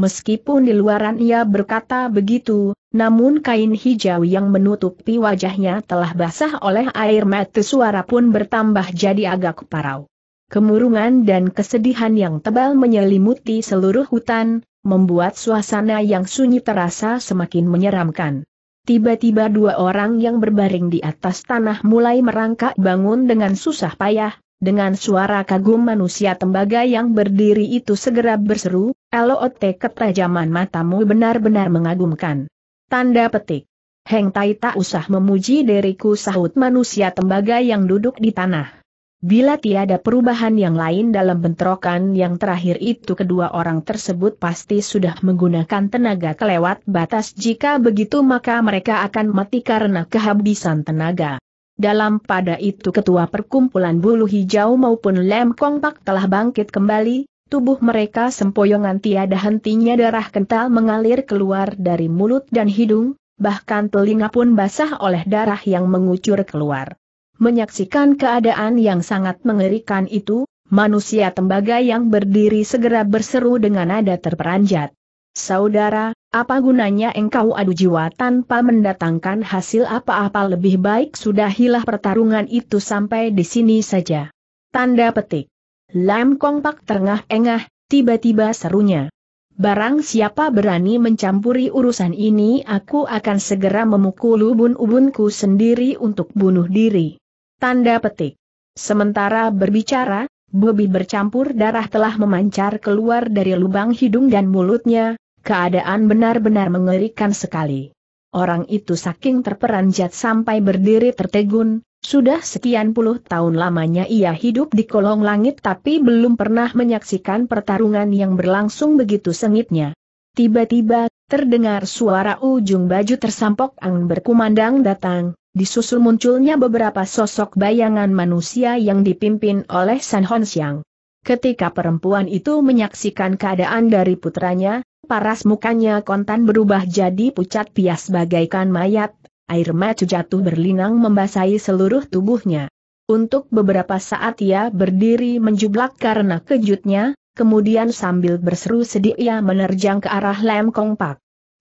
Meskipun di luaran ia berkata begitu, namun kain hijau yang menutupi wajahnya telah basah oleh air mata suara pun bertambah jadi agak parau. Kemurungan dan kesedihan yang tebal menyelimuti seluruh hutan, membuat suasana yang sunyi terasa semakin menyeramkan. Tiba-tiba dua orang yang berbaring di atas tanah mulai merangkak bangun dengan susah payah, dengan suara kagum manusia tembaga yang berdiri itu segera berseru, Elote ketajaman matamu benar-benar mengagumkan. Tanda petik. Heng Tai tak usah memuji diriku sahut manusia tembaga yang duduk di tanah. Bila tiada perubahan yang lain dalam bentrokan yang terakhir itu kedua orang tersebut pasti sudah menggunakan tenaga kelewat batas jika begitu maka mereka akan mati karena kehabisan tenaga. Dalam pada itu ketua perkumpulan bulu hijau maupun lem kompak telah bangkit kembali, tubuh mereka sempoyongan tiada hentinya darah kental mengalir keluar dari mulut dan hidung, bahkan telinga pun basah oleh darah yang mengucur keluar. Menyaksikan keadaan yang sangat mengerikan itu, manusia tembaga yang berdiri segera berseru dengan nada terperanjat. Saudara, apa gunanya engkau adu jiwa tanpa mendatangkan hasil apa-apa lebih baik sudahilah pertarungan itu sampai di sini saja. Tanda petik. Lam Kong Pak terengah-engah, tiba-tiba serunya. Barang siapa berani mencampuri urusan ini aku akan segera memukul ubun-ubunku sendiri untuk bunuh diri. Tanda petik. Sementara berbicara, Bobby bercampur darah telah memancar keluar dari lubang hidung dan mulutnya, keadaan benar-benar mengerikan sekali. Orang itu saking terperanjat sampai berdiri tertegun, sudah sekian puluh tahun lamanya ia hidup di kolong langit tapi belum pernah menyaksikan pertarungan yang berlangsung begitu sengitnya. Tiba-tiba, terdengar suara ujung baju tersampok ang berkumandang datang, Disusul munculnya beberapa sosok bayangan manusia yang dipimpin oleh San Hon Xiang. Ketika perempuan itu menyaksikan keadaan dari putranya, paras mukanya kontan berubah jadi pucat pias bagaikan mayat, air mata jatuh berlinang membasahi seluruh tubuhnya. Untuk beberapa saat ia berdiri menjublak karena kejutnya, Kemudian sambil berseru sedih ia menerjang ke arah Lem Kong Pak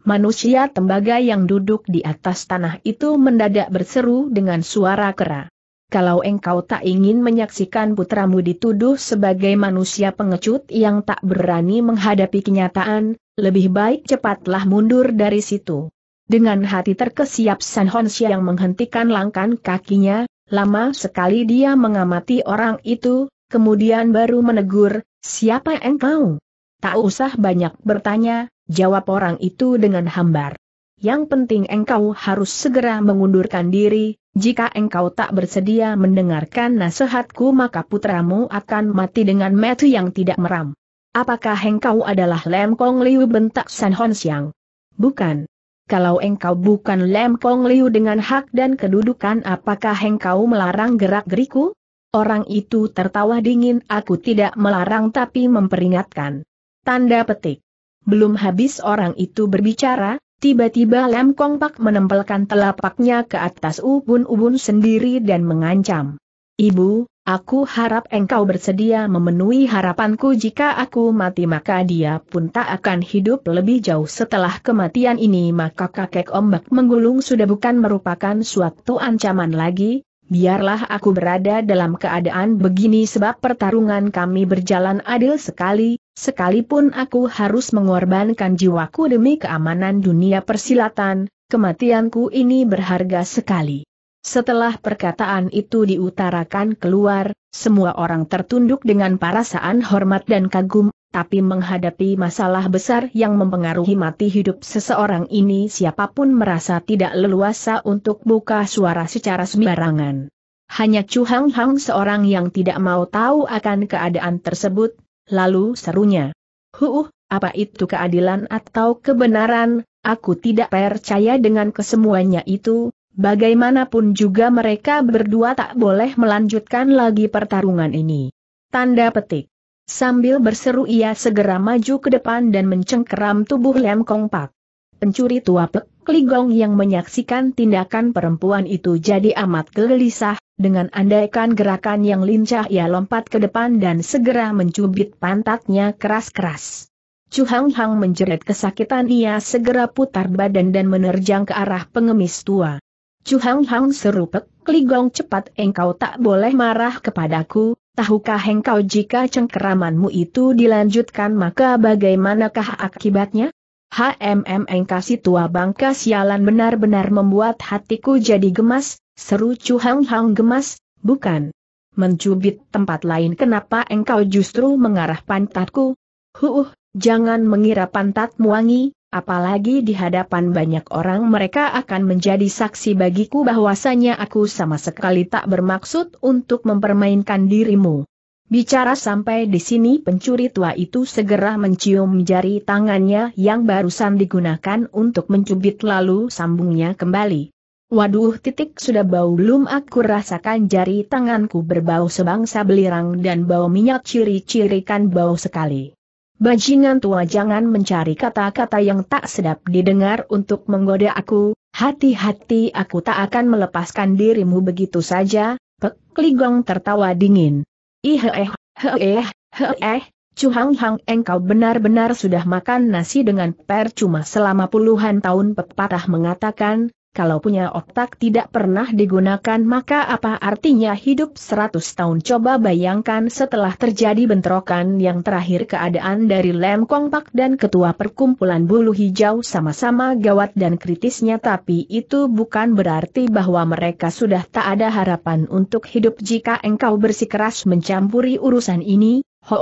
manusia tembaga yang duduk di atas tanah itu mendadak berseru dengan suara kera. Kalau engkau tak ingin menyaksikan putramu dituduh sebagai manusia pengecut yang tak berani menghadapi kenyataan, lebih baik cepatlah mundur dari situ. Dengan hati terkesiap San Honsia yang menghentikan langkah kakinya, lama sekali dia mengamati orang itu, kemudian baru menegur, siapa engkau? Tak usah banyak bertanya, jawab orang itu dengan hambar. Yang penting engkau harus segera mengundurkan diri, jika engkau tak bersedia mendengarkan nasihatku maka putramu akan mati dengan metu yang tidak meram. Apakah engkau adalah Lem Kong Liu bentak San Hon Siang? Bukan. Kalau engkau bukan Lem Kong Liu dengan hak dan kedudukan apakah engkau melarang gerak-geriku? Orang itu tertawa dingin aku tidak melarang tapi memperingatkan. Tanda petik. Belum habis orang itu berbicara, tiba-tiba Lam Kong Pak menempelkan telapaknya ke atas ubun-ubun sendiri dan mengancam. Ibu, aku harap engkau bersedia memenuhi harapanku jika aku mati maka dia pun tak akan hidup lebih jauh setelah kematian ini maka kakek ombak menggulung sudah bukan merupakan suatu ancaman lagi, biarlah aku berada dalam keadaan begini sebab pertarungan kami berjalan adil sekali, Sekalipun aku harus mengorbankan jiwaku demi keamanan dunia persilatan, kematianku ini berharga sekali. Setelah perkataan itu diutarakan keluar, semua orang tertunduk dengan perasaan hormat dan kagum, tapi menghadapi masalah besar yang mempengaruhi mati hidup seseorang ini siapapun merasa tidak leluasa untuk buka suara secara sembarangan. Hanya Chu Hang Hang seorang yang tidak mau tahu akan keadaan tersebut, lalu serunya. Huh, apa itu keadilan atau kebenaran, aku tidak percaya dengan kesemuanya itu, bagaimanapun juga mereka berdua tak boleh melanjutkan lagi pertarungan ini. Tanda petik. Sambil berseru ia segera maju ke depan dan mencengkeram tubuh Lem Kong Pak. Pencuri tua pek. Kligong yang menyaksikan tindakan perempuan itu jadi amat gelisah, dengan andaikan gerakan yang lincah ia lompat ke depan dan segera mencubit pantatnya keras-keras. Chu Hang Hang menjerit kesakitan ia segera putar badan dan menerjang ke arah pengemis tua. Chu Hang Hang seru Pek Kligong cepat engkau tak boleh marah kepadaku, tahukah engkau jika cengkeramanmu itu dilanjutkan maka bagaimanakah akibatnya? HMM engkasi tua bangka sialan benar-benar membuat hatiku jadi gemas, seru Chu Hang Hang gemas, bukan. Mencubit tempat lain kenapa engkau justru mengarah pantatku? Huuh, jangan mengira pantatmu wangi, apalagi di hadapan banyak orang mereka akan menjadi saksi bagiku bahwasanya aku sama sekali tak bermaksud untuk mempermainkan dirimu. Bicara sampai di sini pencuri tua itu segera mencium jari tangannya yang barusan digunakan untuk mencubit lalu sambungnya kembali. Waduh titik sudah bau belum aku rasakan jari tanganku berbau sebangsa belirang dan bau minyak ciri-cirikan bau sekali. Bajingan tua jangan mencari kata-kata yang tak sedap didengar untuk menggoda aku, hati-hati aku tak akan melepaskan dirimu begitu saja, Pek Ligong tertawa dingin. Ih eh, he eh, he eh, eh, eh. Cuhang Hang engkau benar-benar sudah makan nasi dengan percuma selama puluhan tahun pepatah mengatakan, kalau punya otak tidak pernah digunakan maka apa artinya hidup 100 tahun coba bayangkan setelah terjadi bentrokan yang terakhir keadaan dari Lem Kong Pak dan ketua perkumpulan bulu hijau sama-sama gawat dan kritisnya tapi itu bukan berarti bahwa mereka sudah tak ada harapan untuk hidup jika engkau bersikeras mencampuri urusan ini, ho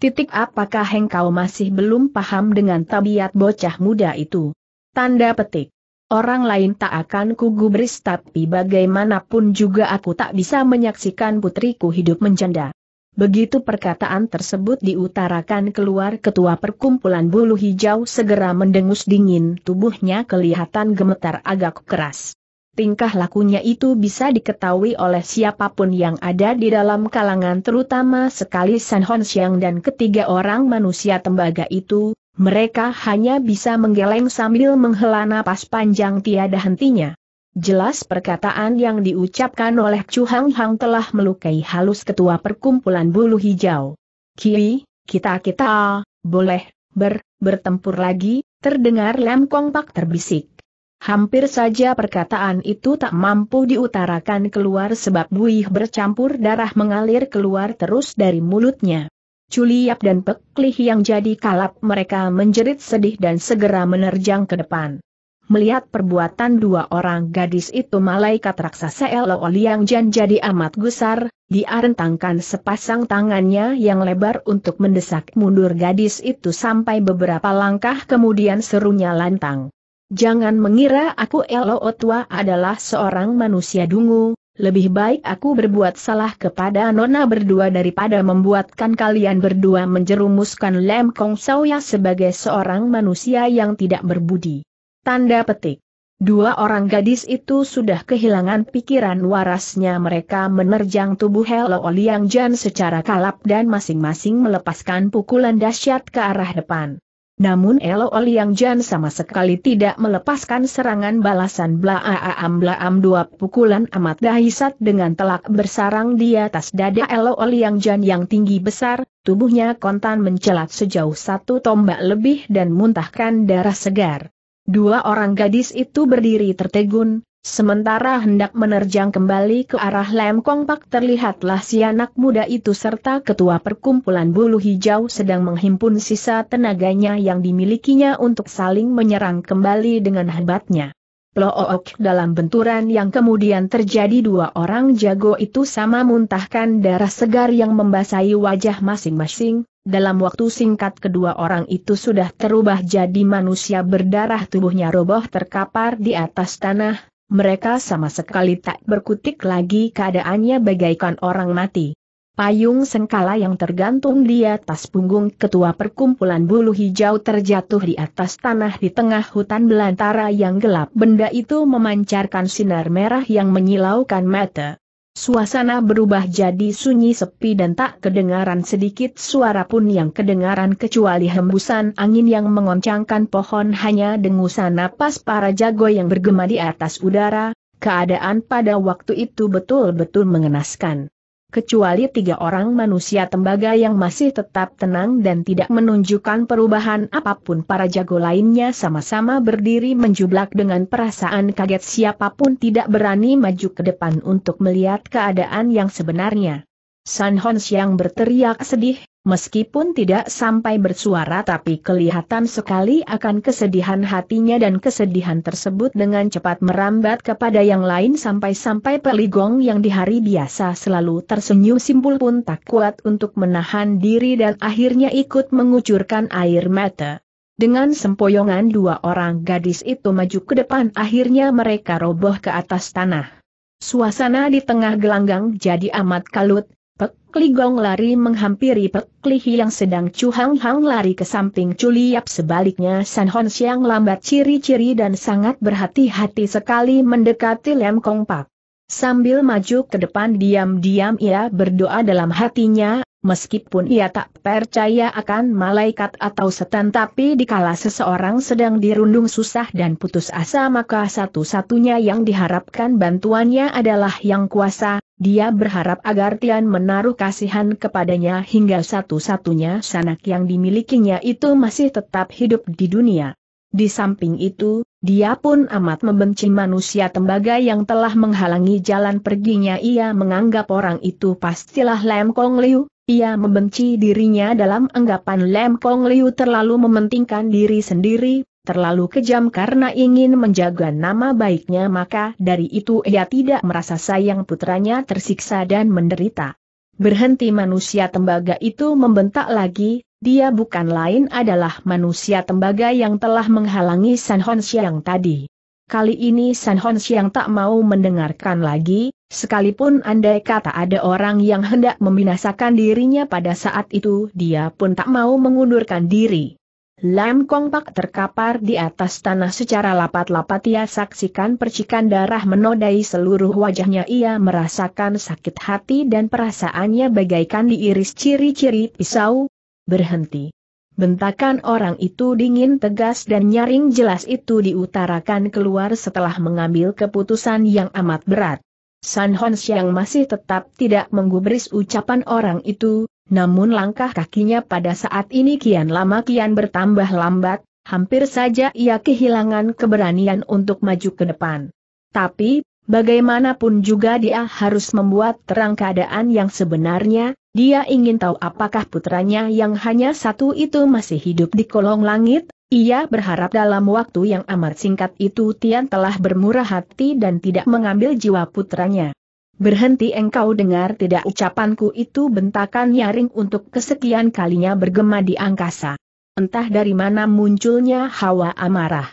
Titik apakah engkau masih belum paham dengan tabiat bocah muda itu? Tanda petik orang lain tak akan kugubris tapi bagaimanapun juga aku tak bisa menyaksikan putriku hidup menjanda. Begitu perkataan tersebut diutarakan keluar ketua perkumpulan bulu hijau segera mendengus dingin tubuhnya kelihatan gemetar agak keras. Tingkah lakunya itu bisa diketahui oleh siapapun yang ada di dalam kalangan terutama sekali San Hon Xiang dan ketiga orang manusia tembaga itu, mereka hanya bisa menggeleng sambil menghela napas panjang tiada hentinya. Jelas perkataan yang diucapkan oleh Chu Hang Hang telah melukai halus ketua perkumpulan bulu hijau. Kiri, kita-kita, boleh, ber, bertempur lagi, terdengar Lem Kong Pak terbisik. Hampir saja perkataan itu tak mampu diutarakan keluar sebab buih bercampur darah mengalir keluar terus dari mulutnya. Culiap dan Peklih yang jadi kalap mereka menjerit sedih dan segera menerjang ke depan. Melihat perbuatan dua orang gadis itu malaikat raksasa Elo yang Jan jadi amat gusar, diarentangkan sepasang tangannya yang lebar untuk mendesak mundur gadis itu sampai beberapa langkah kemudian serunya lantang. Jangan mengira aku Elo Tua adalah seorang manusia dungu, lebih baik aku berbuat salah kepada Nona berdua daripada membuatkan kalian berdua menjerumuskan Lem Kong Sauya sebagai seorang manusia yang tidak berbudi. Tanda petik. Dua orang gadis itu sudah kehilangan pikiran warasnya mereka menerjang tubuh Hello Oliang Jan secara kalap dan masing-masing melepaskan pukulan dahsyat ke arah depan. Namun Elo Oliang Jan sama sekali tidak melepaskan serangan balasan Blaaam Blaam dua pukulan amat dahsyat dengan telak bersarang di atas dada Elo Oliang Jan yang tinggi besar, tubuhnya kontan mencelat sejauh satu tombak lebih dan muntahkan darah segar. Dua orang gadis itu berdiri tertegun, Sementara hendak menerjang kembali ke arah Lem Kong Pak terlihatlah si anak muda itu serta ketua perkumpulan bulu hijau sedang menghimpun sisa tenaganya yang dimilikinya untuk saling menyerang kembali dengan hebatnya. Plook dalam benturan yang kemudian terjadi dua orang jago itu sama muntahkan darah segar yang membasahi wajah masing-masing, dalam waktu singkat kedua orang itu sudah terubah jadi manusia berdarah tubuhnya roboh terkapar di atas tanah, mereka sama sekali tak berkutik lagi keadaannya bagaikan orang mati. Payung sengkala yang tergantung di atas punggung ketua perkumpulan bulu hijau terjatuh di atas tanah di tengah hutan belantara yang gelap. Benda itu memancarkan sinar merah yang menyilaukan mata. Suasana berubah jadi sunyi sepi dan tak kedengaran sedikit suara pun yang kedengaran kecuali hembusan angin yang mengoncangkan pohon hanya dengusan napas para jago yang bergema di atas udara, keadaan pada waktu itu betul-betul mengenaskan kecuali tiga orang manusia tembaga yang masih tetap tenang dan tidak menunjukkan perubahan apapun para jago lainnya sama-sama berdiri menjublak dengan perasaan kaget siapapun tidak berani maju ke depan untuk melihat keadaan yang sebenarnya. San yang yang berteriak sedih, meskipun tidak sampai bersuara tapi kelihatan sekali akan kesedihan hatinya dan kesedihan tersebut dengan cepat merambat kepada yang lain sampai-sampai Peligong yang di hari biasa selalu tersenyum simpul pun tak kuat untuk menahan diri dan akhirnya ikut mengucurkan air mata. Dengan sempoyongan dua orang gadis itu maju ke depan akhirnya mereka roboh ke atas tanah. Suasana di tengah gelanggang jadi amat kalut, Kligong lari menghampiri Pek yang sedang Chu Hang lari ke samping Culiap sebaliknya San Hon Siang lambat ciri-ciri dan sangat berhati-hati sekali mendekati Lem Kong Pak. Sambil maju ke depan diam-diam ia berdoa dalam hatinya, Meskipun ia tak percaya akan malaikat atau setan tapi dikala seseorang sedang dirundung susah dan putus asa maka satu-satunya yang diharapkan bantuannya adalah yang kuasa, dia berharap agar Tian menaruh kasihan kepadanya hingga satu-satunya sanak yang dimilikinya itu masih tetap hidup di dunia. Di samping itu, dia pun amat membenci manusia tembaga yang telah menghalangi jalan perginya ia menganggap orang itu pastilah Lem Kong Liu, ia membenci dirinya dalam anggapan Lem Kong Liu terlalu mementingkan diri sendiri, terlalu kejam karena ingin menjaga nama baiknya maka dari itu ia tidak merasa sayang putranya tersiksa dan menderita. Berhenti manusia tembaga itu membentak lagi, dia bukan lain adalah manusia tembaga yang telah menghalangi San Hon Xiang tadi. Kali ini San Hon Xiang tak mau mendengarkan lagi, Sekalipun andai kata ada orang yang hendak membinasakan dirinya pada saat itu dia pun tak mau mengundurkan diri. Lam Kong Pak terkapar di atas tanah secara lapat-lapat ia saksikan percikan darah menodai seluruh wajahnya ia merasakan sakit hati dan perasaannya bagaikan diiris ciri-ciri pisau. Berhenti. Bentakan orang itu dingin tegas dan nyaring jelas itu diutarakan keluar setelah mengambil keputusan yang amat berat. San Hon yang masih tetap tidak menggubris ucapan orang itu, namun langkah kakinya pada saat ini kian lama kian bertambah lambat, hampir saja ia kehilangan keberanian untuk maju ke depan. Tapi, bagaimanapun juga dia harus membuat terang keadaan yang sebenarnya, dia ingin tahu apakah putranya yang hanya satu itu masih hidup di kolong langit, ia berharap dalam waktu yang amat singkat itu Tian telah bermurah hati dan tidak mengambil jiwa putranya. Berhenti engkau dengar tidak ucapanku itu bentakan nyaring untuk kesekian kalinya bergema di angkasa. Entah dari mana munculnya hawa amarah.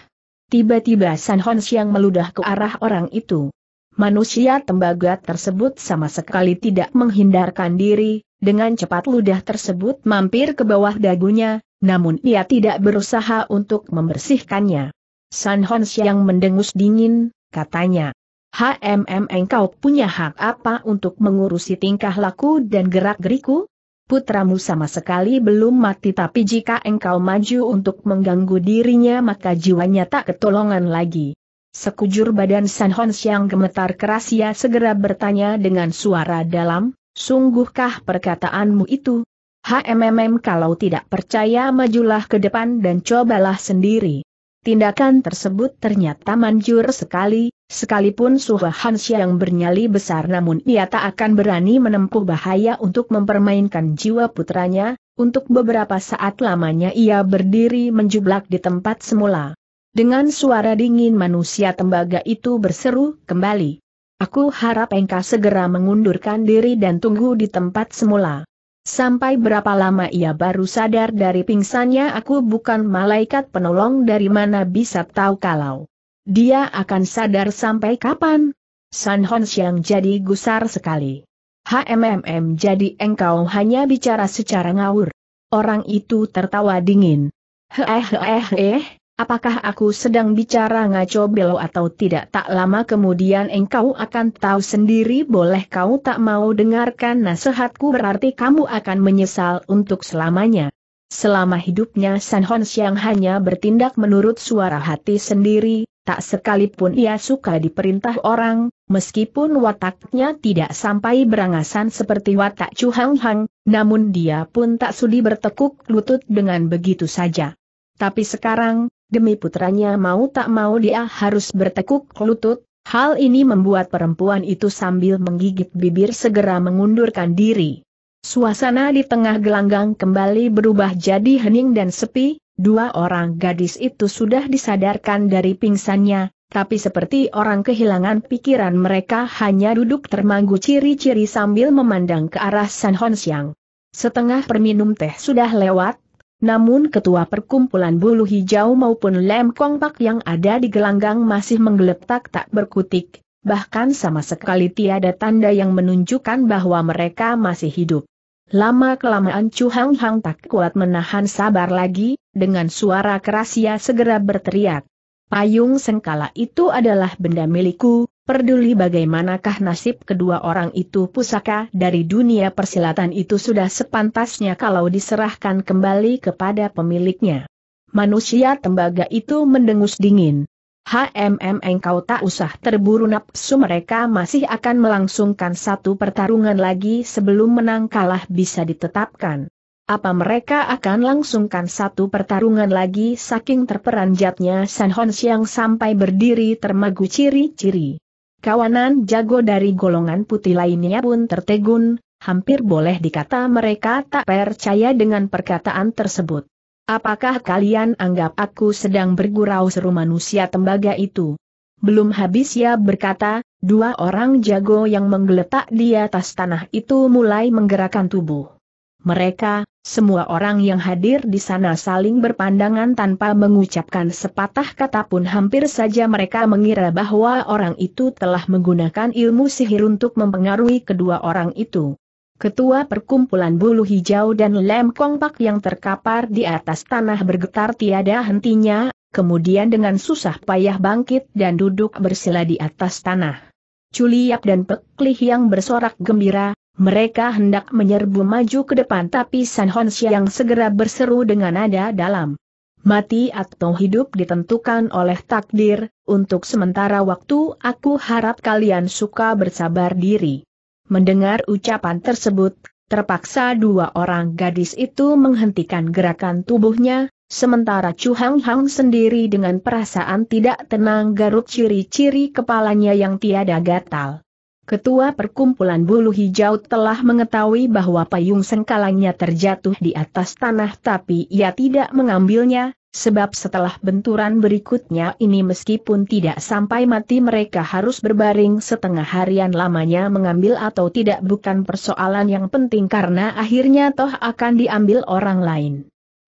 Tiba-tiba San Hon yang meludah ke arah orang itu. Manusia tembaga tersebut sama sekali tidak menghindarkan diri, dengan cepat ludah tersebut mampir ke bawah dagunya, namun ia tidak berusaha untuk membersihkannya. San Hons yang mendengus dingin, katanya. HMM engkau punya hak apa untuk mengurusi tingkah laku dan gerak-geriku? Putramu sama sekali belum mati tapi jika engkau maju untuk mengganggu dirinya maka jiwanya tak ketolongan lagi. Sekujur badan San Hons yang gemetar keras ia segera bertanya dengan suara dalam, sungguhkah perkataanmu itu, HMMM kalau tidak percaya majulah ke depan dan cobalah sendiri. Tindakan tersebut ternyata manjur sekali, sekalipun Suha Hansya yang bernyali besar namun ia tak akan berani menempuh bahaya untuk mempermainkan jiwa putranya, untuk beberapa saat lamanya ia berdiri menjublak di tempat semula. Dengan suara dingin manusia tembaga itu berseru kembali. Aku harap engkau segera mengundurkan diri dan tunggu di tempat semula. Sampai berapa lama ia baru sadar dari pingsannya aku bukan malaikat penolong dari mana bisa tahu kalau dia akan sadar sampai kapan? San Hon yang jadi gusar sekali. HMMM jadi engkau hanya bicara secara ngawur. Orang itu tertawa dingin. Heh eh eh apakah aku sedang bicara ngaco belo atau tidak tak lama kemudian engkau akan tahu sendiri boleh kau tak mau dengarkan nasihatku berarti kamu akan menyesal untuk selamanya. Selama hidupnya San Hon Xiang hanya bertindak menurut suara hati sendiri, tak sekalipun ia suka diperintah orang, meskipun wataknya tidak sampai berangasan seperti watak Chu Hang Hang, namun dia pun tak sudi bertekuk lutut dengan begitu saja. Tapi sekarang, Demi putranya mau tak mau dia harus bertekuk lutut, hal ini membuat perempuan itu sambil menggigit bibir segera mengundurkan diri. Suasana di tengah gelanggang kembali berubah jadi hening dan sepi, dua orang gadis itu sudah disadarkan dari pingsannya, tapi seperti orang kehilangan pikiran mereka hanya duduk termanggu ciri-ciri sambil memandang ke arah San Hon Siang. Setengah perminum teh sudah lewat, namun ketua perkumpulan bulu hijau maupun lem kongpak yang ada di gelanggang masih menggeletak tak berkutik, bahkan sama sekali tiada tanda yang menunjukkan bahwa mereka masih hidup. Lama-kelamaan Chu Hang Hang tak kuat menahan sabar lagi, dengan suara keras ia segera berteriak. Payung sengkala itu adalah benda milikku, Perduli bagaimanakah nasib kedua orang itu pusaka dari dunia persilatan itu sudah sepantasnya kalau diserahkan kembali kepada pemiliknya. Manusia tembaga itu mendengus dingin. HMM engkau tak usah terburu nafsu mereka masih akan melangsungkan satu pertarungan lagi sebelum menang kalah bisa ditetapkan. Apa mereka akan langsungkan satu pertarungan lagi saking terperanjatnya San Hon Siang sampai berdiri termagu ciri-ciri. Kawanan jago dari golongan putih lainnya pun tertegun, hampir boleh dikata mereka tak percaya dengan perkataan tersebut. Apakah kalian anggap aku sedang bergurau seru manusia tembaga itu? Belum habis ya berkata, dua orang jago yang menggeletak di atas tanah itu mulai menggerakkan tubuh. Mereka, semua orang yang hadir di sana saling berpandangan tanpa mengucapkan sepatah kata pun hampir saja mereka mengira bahwa orang itu telah menggunakan ilmu sihir untuk mempengaruhi kedua orang itu. Ketua perkumpulan bulu hijau dan lem kompak yang terkapar di atas tanah bergetar tiada hentinya, kemudian dengan susah payah bangkit dan duduk bersila di atas tanah. Culiap dan Peklih yang bersorak gembira, mereka hendak menyerbu maju ke depan tapi San Hon yang segera berseru dengan nada dalam. Mati atau hidup ditentukan oleh takdir, untuk sementara waktu aku harap kalian suka bersabar diri. Mendengar ucapan tersebut, terpaksa dua orang gadis itu menghentikan gerakan tubuhnya, sementara Chu Hang Hang sendiri dengan perasaan tidak tenang garuk ciri-ciri kepalanya yang tiada gatal. Ketua perkumpulan bulu hijau telah mengetahui bahwa payung sengkalangnya terjatuh di atas tanah tapi ia tidak mengambilnya, sebab setelah benturan berikutnya ini meskipun tidak sampai mati mereka harus berbaring setengah harian lamanya mengambil atau tidak bukan persoalan yang penting karena akhirnya toh akan diambil orang lain.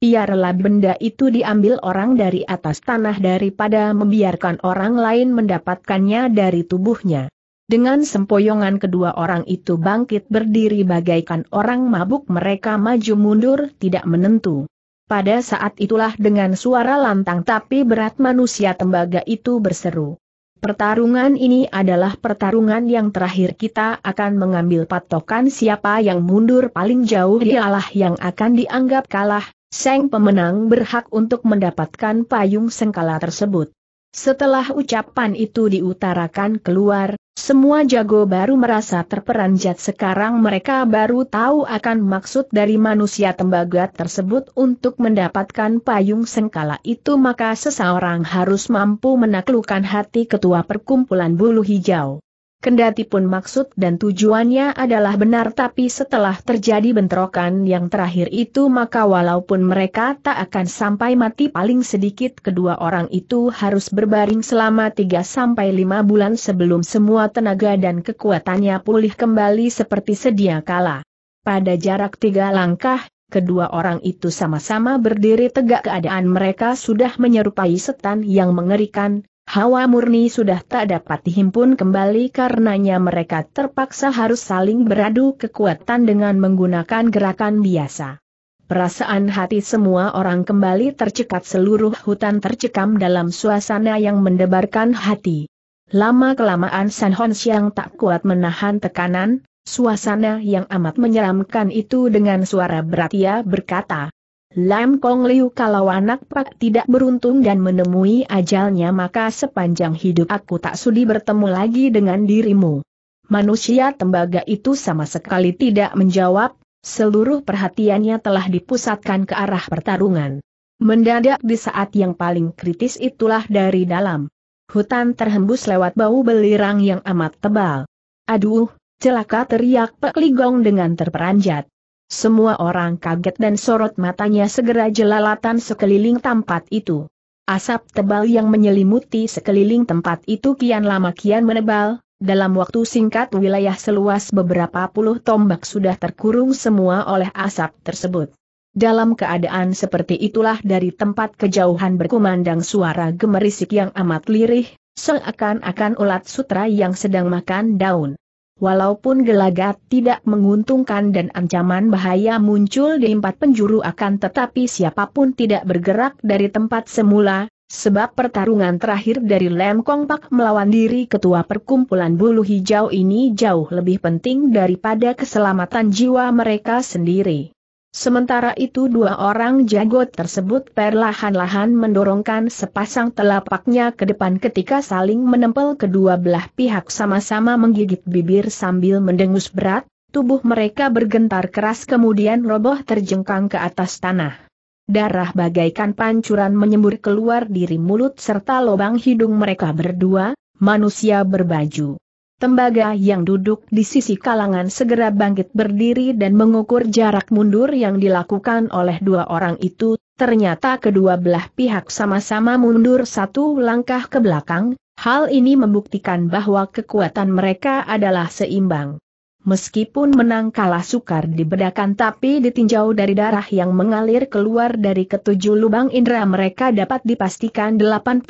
Ia rela benda itu diambil orang dari atas tanah daripada membiarkan orang lain mendapatkannya dari tubuhnya. Dengan sempoyongan kedua orang itu bangkit berdiri bagaikan orang mabuk mereka maju mundur tidak menentu. Pada saat itulah dengan suara lantang tapi berat manusia tembaga itu berseru. Pertarungan ini adalah pertarungan yang terakhir kita akan mengambil patokan siapa yang mundur paling jauh dialah yang akan dianggap kalah, Seng pemenang berhak untuk mendapatkan payung sengkala tersebut. Setelah ucapan itu diutarakan keluar, semua jago baru merasa terperanjat sekarang mereka baru tahu akan maksud dari manusia tembaga tersebut untuk mendapatkan payung sengkala itu maka seseorang harus mampu menaklukkan hati ketua perkumpulan bulu hijau. Kendati pun maksud dan tujuannya adalah benar tapi setelah terjadi bentrokan yang terakhir itu maka walaupun mereka tak akan sampai mati paling sedikit kedua orang itu harus berbaring selama 3-5 bulan sebelum semua tenaga dan kekuatannya pulih kembali seperti sedia kala. Pada jarak tiga langkah, kedua orang itu sama-sama berdiri tegak keadaan mereka sudah menyerupai setan yang mengerikan, Hawa murni sudah tak dapat dihimpun kembali karenanya mereka terpaksa harus saling beradu kekuatan dengan menggunakan gerakan biasa. Perasaan hati semua orang kembali tercekat seluruh hutan tercekam dalam suasana yang mendebarkan hati. Lama-kelamaan San Hon Siang tak kuat menahan tekanan, suasana yang amat menyeramkan itu dengan suara berat ia berkata, Lam Kong Liu kalau anak Pak tidak beruntung dan menemui ajalnya maka sepanjang hidup aku tak sudi bertemu lagi dengan dirimu. Manusia tembaga itu sama sekali tidak menjawab, seluruh perhatiannya telah dipusatkan ke arah pertarungan. Mendadak di saat yang paling kritis itulah dari dalam. Hutan terhembus lewat bau belirang yang amat tebal. Aduh, celaka teriak Pak Ligong dengan terperanjat. Semua orang kaget dan sorot matanya segera jelalatan sekeliling tempat itu. Asap tebal yang menyelimuti sekeliling tempat itu kian lama kian menebal, dalam waktu singkat wilayah seluas beberapa puluh tombak sudah terkurung semua oleh asap tersebut. Dalam keadaan seperti itulah dari tempat kejauhan berkumandang suara gemerisik yang amat lirih, seakan-akan ulat sutra yang sedang makan daun. Walaupun gelagat tidak menguntungkan dan ancaman bahaya muncul di empat penjuru akan tetapi siapapun tidak bergerak dari tempat semula, sebab pertarungan terakhir dari Lem Kong Pak melawan diri ketua perkumpulan bulu hijau ini jauh lebih penting daripada keselamatan jiwa mereka sendiri. Sementara itu dua orang jago tersebut perlahan-lahan mendorongkan sepasang telapaknya ke depan ketika saling menempel kedua belah pihak sama-sama menggigit bibir sambil mendengus berat, tubuh mereka bergentar keras kemudian roboh terjengkang ke atas tanah. Darah bagaikan pancuran menyembur keluar dari mulut serta lubang hidung mereka berdua, manusia berbaju. Tembaga yang duduk di sisi kalangan segera bangkit berdiri dan mengukur jarak mundur yang dilakukan oleh dua orang itu, ternyata kedua belah pihak sama-sama mundur satu langkah ke belakang, hal ini membuktikan bahwa kekuatan mereka adalah seimbang. Meskipun menang kalah sukar dibedakan tapi ditinjau dari darah yang mengalir keluar dari ketujuh lubang indera mereka dapat dipastikan 80%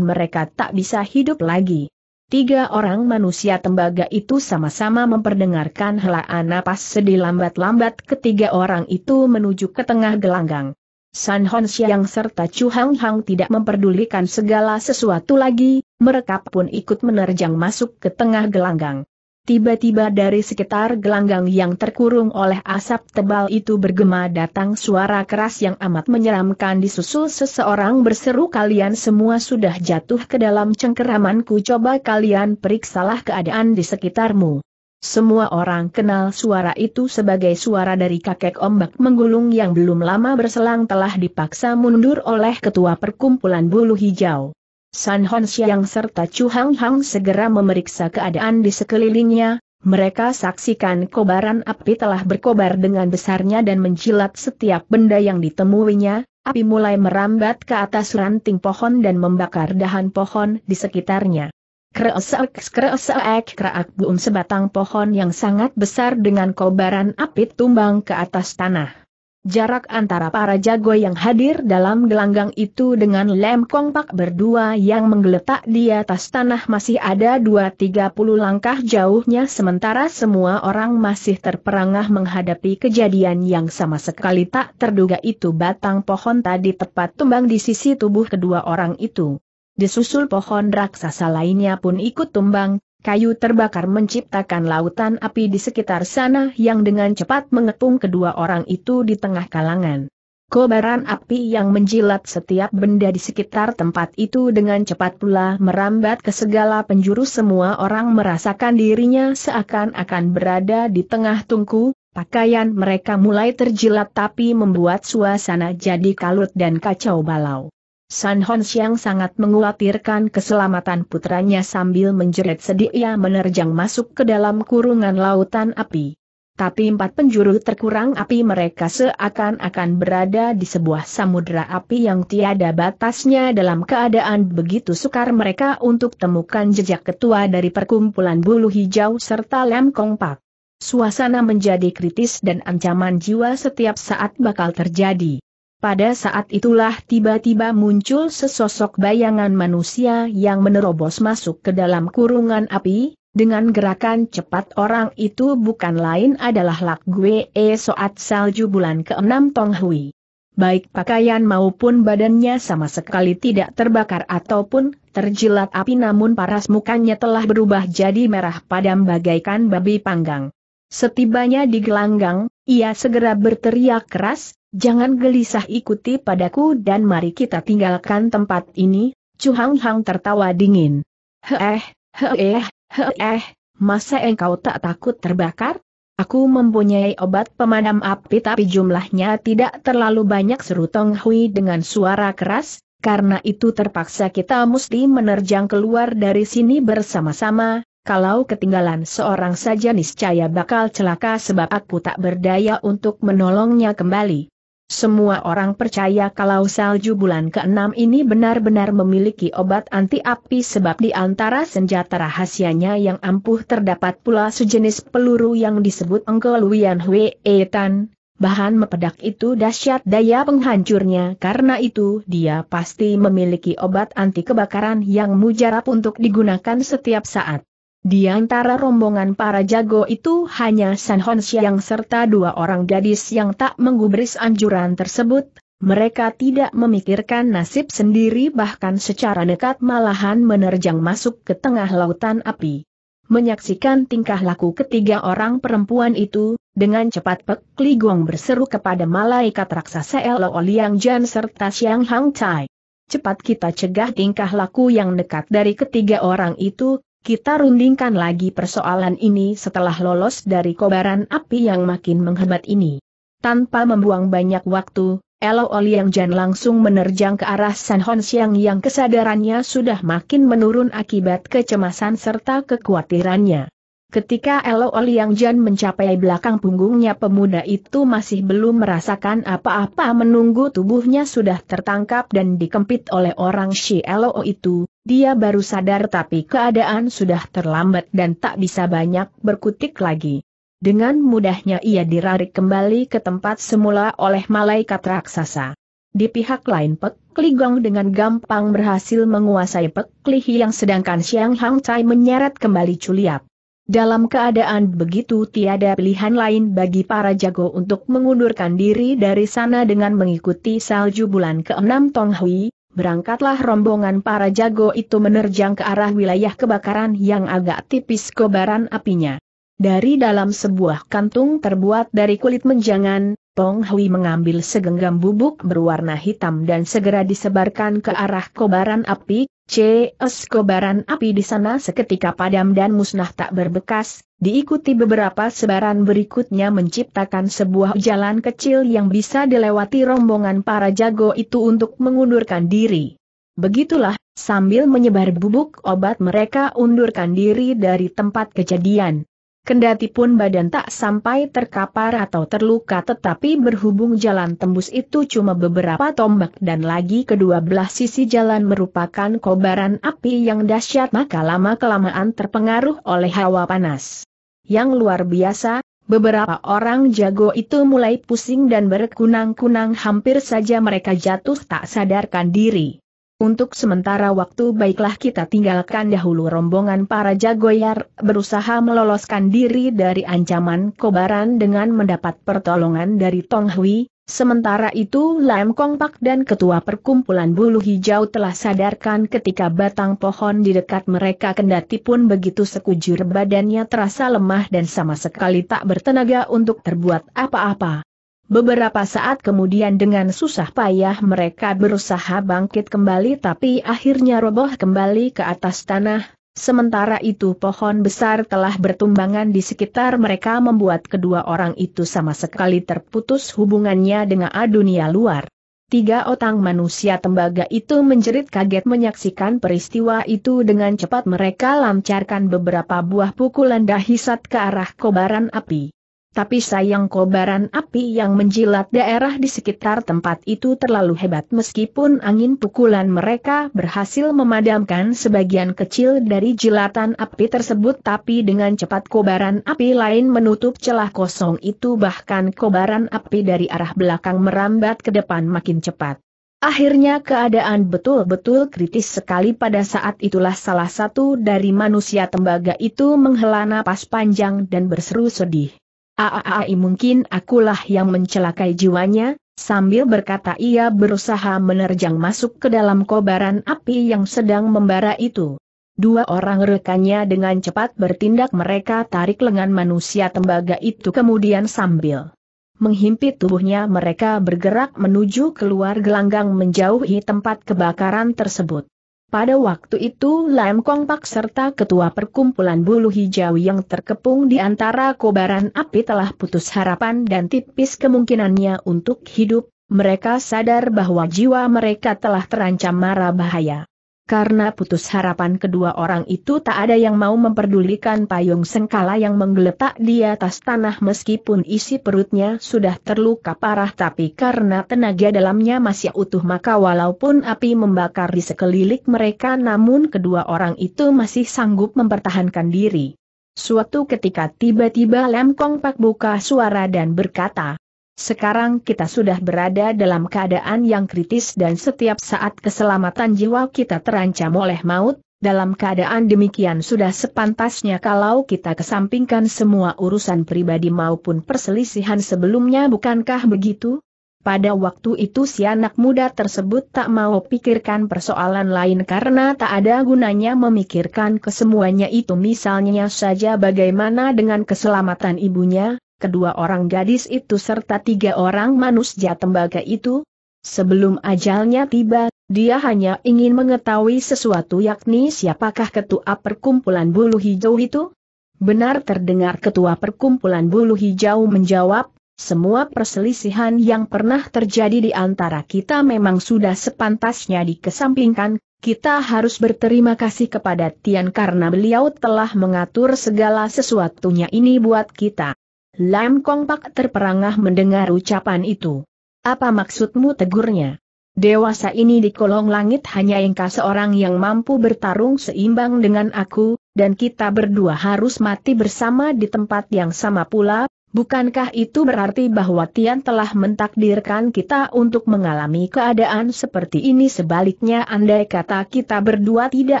mereka tak bisa hidup lagi. Tiga orang manusia tembaga itu sama-sama memperdengarkan helaan napas sedih lambat-lambat ketiga orang itu menuju ke tengah gelanggang. San Hon Xiang serta Chu Hang Hang tidak memperdulikan segala sesuatu lagi, mereka pun ikut menerjang masuk ke tengah gelanggang. Tiba-tiba dari sekitar gelanggang yang terkurung oleh asap tebal itu bergema datang suara keras yang amat menyeramkan disusul seseorang berseru kalian semua sudah jatuh ke dalam cengkeramanku coba kalian periksalah keadaan di sekitarmu. Semua orang kenal suara itu sebagai suara dari kakek ombak menggulung yang belum lama berselang telah dipaksa mundur oleh ketua perkumpulan bulu hijau. San Hon Xiang serta Chu Hang Hang segera memeriksa keadaan di sekelilingnya, mereka saksikan kobaran api telah berkobar dengan besarnya dan menjilat setiap benda yang ditemuinya, api mulai merambat ke atas ranting pohon dan membakar dahan pohon di sekitarnya. Kreosek kreosek kreak buum sebatang pohon yang sangat besar dengan kobaran api tumbang ke atas tanah. Jarak antara para jago yang hadir dalam gelanggang itu dengan lem kompak berdua yang menggeletak di atas tanah masih ada dua tiga puluh langkah jauhnya sementara semua orang masih terperangah menghadapi kejadian yang sama sekali tak terduga itu batang pohon tadi tepat tumbang di sisi tubuh kedua orang itu. Disusul pohon raksasa lainnya pun ikut tumbang, Kayu terbakar menciptakan lautan api di sekitar sana yang dengan cepat mengepung kedua orang itu di tengah kalangan. Kobaran api yang menjilat setiap benda di sekitar tempat itu dengan cepat pula merambat ke segala penjuru semua orang merasakan dirinya seakan-akan berada di tengah tungku, pakaian mereka mulai terjilat tapi membuat suasana jadi kalut dan kacau balau. San Hon Xiang sangat menguatirkan keselamatan putranya sambil menjerit sedih ia menerjang masuk ke dalam kurungan lautan api. Tapi empat penjuru terkurang api mereka seakan-akan berada di sebuah samudera api yang tiada batasnya dalam keadaan begitu sukar mereka untuk temukan jejak ketua dari perkumpulan bulu hijau serta lem kompak. Suasana menjadi kritis dan ancaman jiwa setiap saat bakal terjadi. Pada saat itulah tiba-tiba muncul sesosok bayangan manusia yang menerobos masuk ke dalam kurungan api, dengan gerakan cepat orang itu bukan lain adalah Lak Gue E Soat Salju bulan ke-6 Tong Hui. Baik pakaian maupun badannya sama sekali tidak terbakar ataupun terjilat api namun paras mukanya telah berubah jadi merah padam bagaikan babi panggang. Setibanya di gelanggang, ia segera berteriak keras, Jangan gelisah ikuti padaku dan mari kita tinggalkan tempat ini, Chu Hang Hang tertawa dingin. Heeh, heeh, heeh, masa engkau tak takut terbakar? Aku mempunyai obat pemadam api tapi jumlahnya tidak terlalu banyak seru Tong Hui dengan suara keras, karena itu terpaksa kita mesti menerjang keluar dari sini bersama-sama, kalau ketinggalan seorang saja niscaya bakal celaka sebab aku tak berdaya untuk menolongnya kembali. Semua orang percaya kalau salju bulan ke-6 ini benar-benar memiliki obat anti api sebab di antara senjata rahasianya yang ampuh terdapat pula sejenis peluru yang disebut Engkeluian Hwe Etan. Bahan mepedak itu dahsyat daya penghancurnya karena itu dia pasti memiliki obat anti kebakaran yang mujarab untuk digunakan setiap saat. Di antara rombongan para jago itu hanya San Hon Xiang serta dua orang gadis yang tak menggubris anjuran tersebut, mereka tidak memikirkan nasib sendiri bahkan secara dekat malahan menerjang masuk ke tengah lautan api. Menyaksikan tingkah laku ketiga orang perempuan itu, dengan cepat Pek Li Gong berseru kepada malaikat raksasa Elo Liang Jan serta Xiang Hang Tai. Cepat kita cegah tingkah laku yang dekat dari ketiga orang itu, kita rundingkan lagi persoalan ini setelah lolos dari kobaran api yang makin menghemat ini. Tanpa membuang banyak waktu, Elo Oliang Jan langsung menerjang ke arah San Hon Siang yang kesadarannya sudah makin menurun akibat kecemasan serta kekhawatirannya. Ketika Elo Oliang Jan mencapai belakang punggungnya pemuda itu masih belum merasakan apa-apa menunggu tubuhnya sudah tertangkap dan dikempit oleh orang Shi Elo itu, dia baru sadar tapi keadaan sudah terlambat dan tak bisa banyak berkutik lagi. Dengan mudahnya ia dirarik kembali ke tempat semula oleh malaikat raksasa. Di pihak lain Pek Gong dengan gampang berhasil menguasai Pek Lihi yang sedangkan Siang Hang Chai menyeret kembali Culiap. Dalam keadaan begitu tiada pilihan lain bagi para jago untuk mengundurkan diri dari sana dengan mengikuti salju bulan ke-6 Hui berangkatlah rombongan para jago itu menerjang ke arah wilayah kebakaran yang agak tipis kobaran apinya. Dari dalam sebuah kantung terbuat dari kulit menjangan, Pong Hui mengambil segenggam bubuk berwarna hitam dan segera disebarkan ke arah kobaran api, CS kobaran api di sana seketika padam dan musnah tak berbekas, diikuti beberapa sebaran berikutnya menciptakan sebuah jalan kecil yang bisa dilewati rombongan para jago itu untuk mengundurkan diri. Begitulah, sambil menyebar bubuk obat mereka undurkan diri dari tempat kejadian. Kendati pun badan tak sampai terkapar atau terluka tetapi berhubung jalan tembus itu cuma beberapa tombak dan lagi kedua belah sisi jalan merupakan kobaran api yang dahsyat maka lama-kelamaan terpengaruh oleh hawa panas yang luar biasa, beberapa orang jago itu mulai pusing dan berkunang-kunang hampir saja mereka jatuh tak sadarkan diri. Untuk sementara waktu baiklah kita tinggalkan dahulu rombongan para jagoyar berusaha meloloskan diri dari ancaman kobaran dengan mendapat pertolongan dari Tong Hui, Sementara itu Lam Kong Pak dan ketua perkumpulan bulu hijau telah sadarkan ketika batang pohon di dekat mereka kendati pun begitu sekujur badannya terasa lemah dan sama sekali tak bertenaga untuk terbuat apa-apa. Beberapa saat kemudian dengan susah payah mereka berusaha bangkit kembali tapi akhirnya roboh kembali ke atas tanah, Sementara itu pohon besar telah bertumbangan di sekitar mereka membuat kedua orang itu sama sekali terputus hubungannya dengan dunia luar. Tiga otang manusia tembaga itu menjerit kaget menyaksikan peristiwa itu dengan cepat mereka lancarkan beberapa buah pukulan dahisat ke arah kobaran api. Tapi sayang kobaran api yang menjilat daerah di sekitar tempat itu terlalu hebat meskipun angin pukulan mereka berhasil memadamkan sebagian kecil dari jilatan api tersebut tapi dengan cepat kobaran api lain menutup celah kosong itu bahkan kobaran api dari arah belakang merambat ke depan makin cepat. Akhirnya keadaan betul-betul kritis sekali pada saat itulah salah satu dari manusia tembaga itu menghela napas panjang dan berseru sedih. Aaai mungkin akulah yang mencelakai jiwanya, sambil berkata ia berusaha menerjang masuk ke dalam kobaran api yang sedang membara itu. Dua orang rekannya dengan cepat bertindak mereka tarik lengan manusia tembaga itu kemudian sambil menghimpit tubuhnya mereka bergerak menuju keluar gelanggang menjauhi tempat kebakaran tersebut. Pada waktu itu Lam Kong Pak serta ketua perkumpulan bulu hijau yang terkepung di antara kobaran api telah putus harapan dan tipis kemungkinannya untuk hidup, mereka sadar bahwa jiwa mereka telah terancam marah bahaya. Karena putus harapan kedua orang itu tak ada yang mau memperdulikan payung sengkala yang menggeletak di atas tanah meskipun isi perutnya sudah terluka parah tapi karena tenaga dalamnya masih utuh maka walaupun api membakar di sekeliling mereka namun kedua orang itu masih sanggup mempertahankan diri. Suatu ketika tiba-tiba Lemkong Pak buka suara dan berkata, sekarang kita sudah berada dalam keadaan yang kritis dan setiap saat keselamatan jiwa kita terancam oleh maut, dalam keadaan demikian sudah sepantasnya kalau kita kesampingkan semua urusan pribadi maupun perselisihan sebelumnya bukankah begitu? Pada waktu itu si anak muda tersebut tak mau pikirkan persoalan lain karena tak ada gunanya memikirkan kesemuanya itu misalnya saja bagaimana dengan keselamatan ibunya, kedua orang gadis itu serta tiga orang manusia tembaga itu. Sebelum ajalnya tiba, dia hanya ingin mengetahui sesuatu yakni siapakah ketua perkumpulan bulu hijau itu? Benar terdengar ketua perkumpulan bulu hijau menjawab, semua perselisihan yang pernah terjadi di antara kita memang sudah sepantasnya dikesampingkan, kita harus berterima kasih kepada Tian karena beliau telah mengatur segala sesuatunya ini buat kita. Lam Kong Pak terperangah mendengar ucapan itu. Apa maksudmu tegurnya? Dewasa ini di kolong langit hanya engkau seorang yang mampu bertarung seimbang dengan aku, dan kita berdua harus mati bersama di tempat yang sama pula, bukankah itu berarti bahwa Tian telah mentakdirkan kita untuk mengalami keadaan seperti ini sebaliknya andai kata kita berdua tidak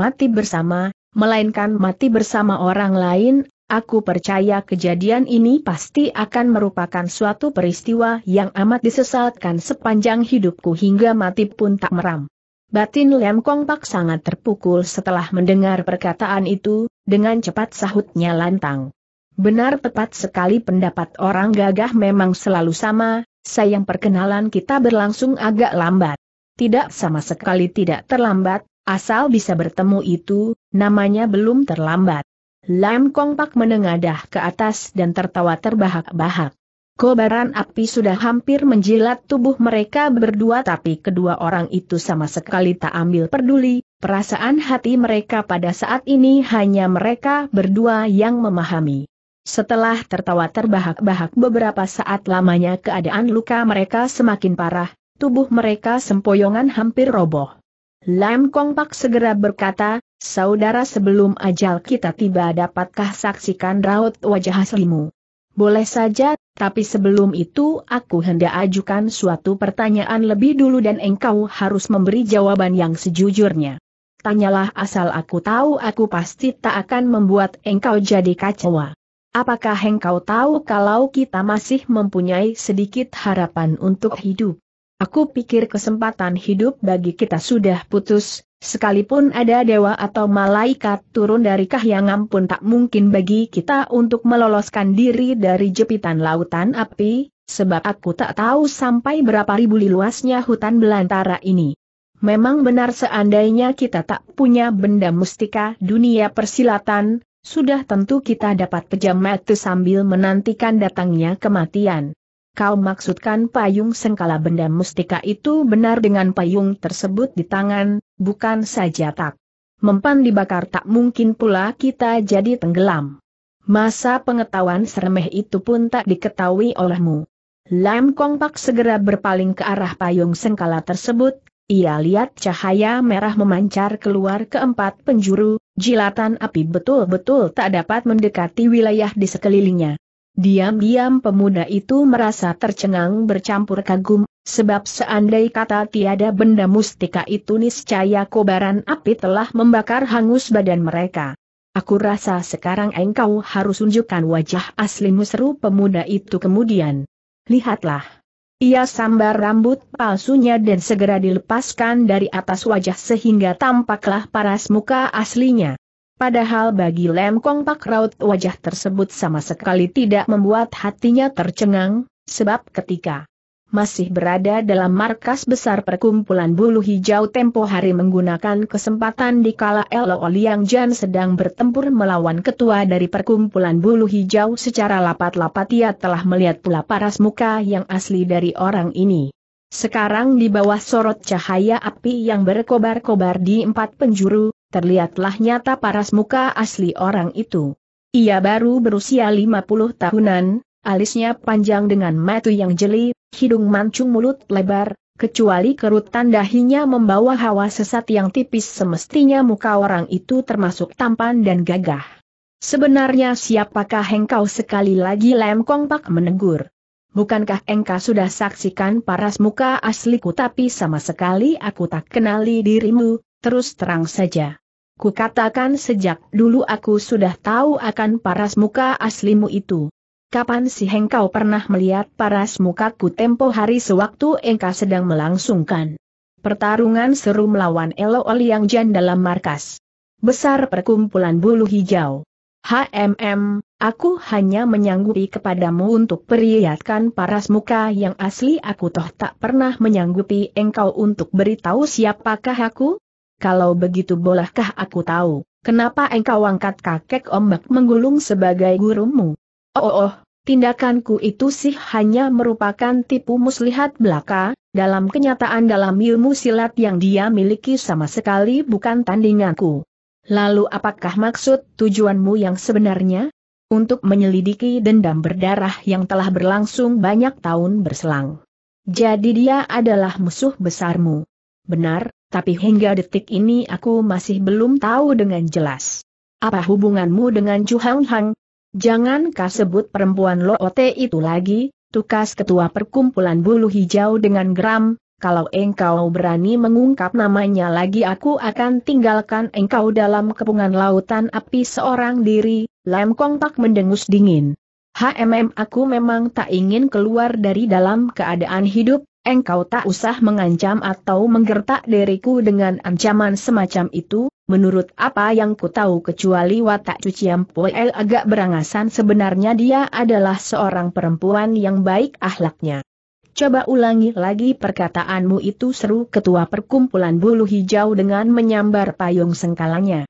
mati bersama, melainkan mati bersama orang lain, Aku percaya kejadian ini pasti akan merupakan suatu peristiwa yang amat disesalkan sepanjang hidupku hingga mati pun tak meram. Batin Lem Kong Pak sangat terpukul setelah mendengar perkataan itu, dengan cepat sahutnya lantang. Benar tepat sekali pendapat orang gagah memang selalu sama, sayang perkenalan kita berlangsung agak lambat. Tidak sama sekali tidak terlambat, asal bisa bertemu itu, namanya belum terlambat. Lam Pak menengadah ke atas dan tertawa terbahak-bahak. Kobaran api sudah hampir menjilat tubuh mereka berdua tapi kedua orang itu sama sekali tak ambil peduli, perasaan hati mereka pada saat ini hanya mereka berdua yang memahami. Setelah tertawa terbahak-bahak beberapa saat lamanya keadaan luka mereka semakin parah, tubuh mereka sempoyongan hampir roboh. Lam Kongpak segera berkata, Saudara sebelum ajal kita tiba dapatkah saksikan raut wajah aslimu? Boleh saja, tapi sebelum itu aku hendak ajukan suatu pertanyaan lebih dulu dan engkau harus memberi jawaban yang sejujurnya. Tanyalah asal aku tahu aku pasti tak akan membuat engkau jadi kacau. Apakah engkau tahu kalau kita masih mempunyai sedikit harapan untuk hidup? Aku pikir kesempatan hidup bagi kita sudah putus, sekalipun ada dewa atau malaikat turun dari kahyangan pun tak mungkin bagi kita untuk meloloskan diri dari jepitan lautan api, sebab aku tak tahu sampai berapa ribu luasnya hutan belantara ini. Memang benar seandainya kita tak punya benda mustika dunia persilatan, sudah tentu kita dapat pejam mata sambil menantikan datangnya kematian. Kau maksudkan payung sengkala benda mustika itu benar dengan payung tersebut di tangan, bukan saja tak. Mempan dibakar tak mungkin pula kita jadi tenggelam. Masa pengetahuan seremeh itu pun tak diketahui olehmu. Lam Kong Pak segera berpaling ke arah payung sengkala tersebut, ia lihat cahaya merah memancar keluar ke empat penjuru, jilatan api betul-betul tak dapat mendekati wilayah di sekelilingnya. Diam-diam pemuda itu merasa tercengang bercampur kagum, sebab seandai kata tiada benda mustika itu niscaya kobaran api telah membakar hangus badan mereka. Aku rasa sekarang engkau harus tunjukkan wajah asli musru pemuda itu kemudian. Lihatlah. Ia sambar rambut palsunya dan segera dilepaskan dari atas wajah sehingga tampaklah paras muka aslinya. Padahal bagi Lem Kong Pak Raut wajah tersebut sama sekali tidak membuat hatinya tercengang, sebab ketika masih berada dalam markas besar perkumpulan bulu hijau tempo hari menggunakan kesempatan di kala Elo Liang Jan sedang bertempur melawan ketua dari perkumpulan bulu hijau secara lapat-lapat ia telah melihat pula paras muka yang asli dari orang ini. Sekarang di bawah sorot cahaya api yang berkobar-kobar di empat penjuru, terlihatlah nyata paras muka asli orang itu. Ia baru berusia 50 tahunan, alisnya panjang dengan mata yang jeli, hidung mancung mulut lebar, kecuali kerutan dahinya membawa hawa sesat yang tipis semestinya muka orang itu termasuk tampan dan gagah. Sebenarnya siapakah engkau sekali lagi Lem Kong Pak menegur. Bukankah engkau sudah saksikan paras muka asliku tapi sama sekali aku tak kenali dirimu, terus terang saja katakan sejak dulu aku sudah tahu akan paras muka aslimu itu. Kapan si hengkau pernah melihat paras mukaku tempo hari sewaktu engkau sedang melangsungkan pertarungan seru melawan Elo Oliang Jan dalam markas besar perkumpulan bulu hijau. HMM, aku hanya menyanggupi kepadamu untuk perlihatkan paras muka yang asli aku toh tak pernah menyanggupi engkau untuk beritahu siapakah aku? kalau begitu bolehkah aku tahu, kenapa engkau angkat kakek ombak menggulung sebagai gurumu? Oh, oh, oh tindakanku itu sih hanya merupakan tipu muslihat belaka, dalam kenyataan dalam ilmu silat yang dia miliki sama sekali bukan tandinganku. Lalu apakah maksud tujuanmu yang sebenarnya? Untuk menyelidiki dendam berdarah yang telah berlangsung banyak tahun berselang. Jadi dia adalah musuh besarmu. Benar, tapi hingga detik ini aku masih belum tahu dengan jelas. Apa hubunganmu dengan Chu Hang Hang? Jangan kau sebut perempuan Loote itu lagi, tukas ketua perkumpulan bulu hijau dengan geram, kalau engkau berani mengungkap namanya lagi aku akan tinggalkan engkau dalam kepungan lautan api seorang diri, Lam Kong Pak mendengus dingin. HMM aku memang tak ingin keluar dari dalam keadaan hidup, engkau tak usah mengancam atau menggertak diriku dengan ancaman semacam itu, menurut apa yang ku tahu kecuali watak cucian Poel agak berangasan sebenarnya dia adalah seorang perempuan yang baik ahlaknya. Coba ulangi lagi perkataanmu itu seru ketua perkumpulan bulu hijau dengan menyambar payung sengkalanya.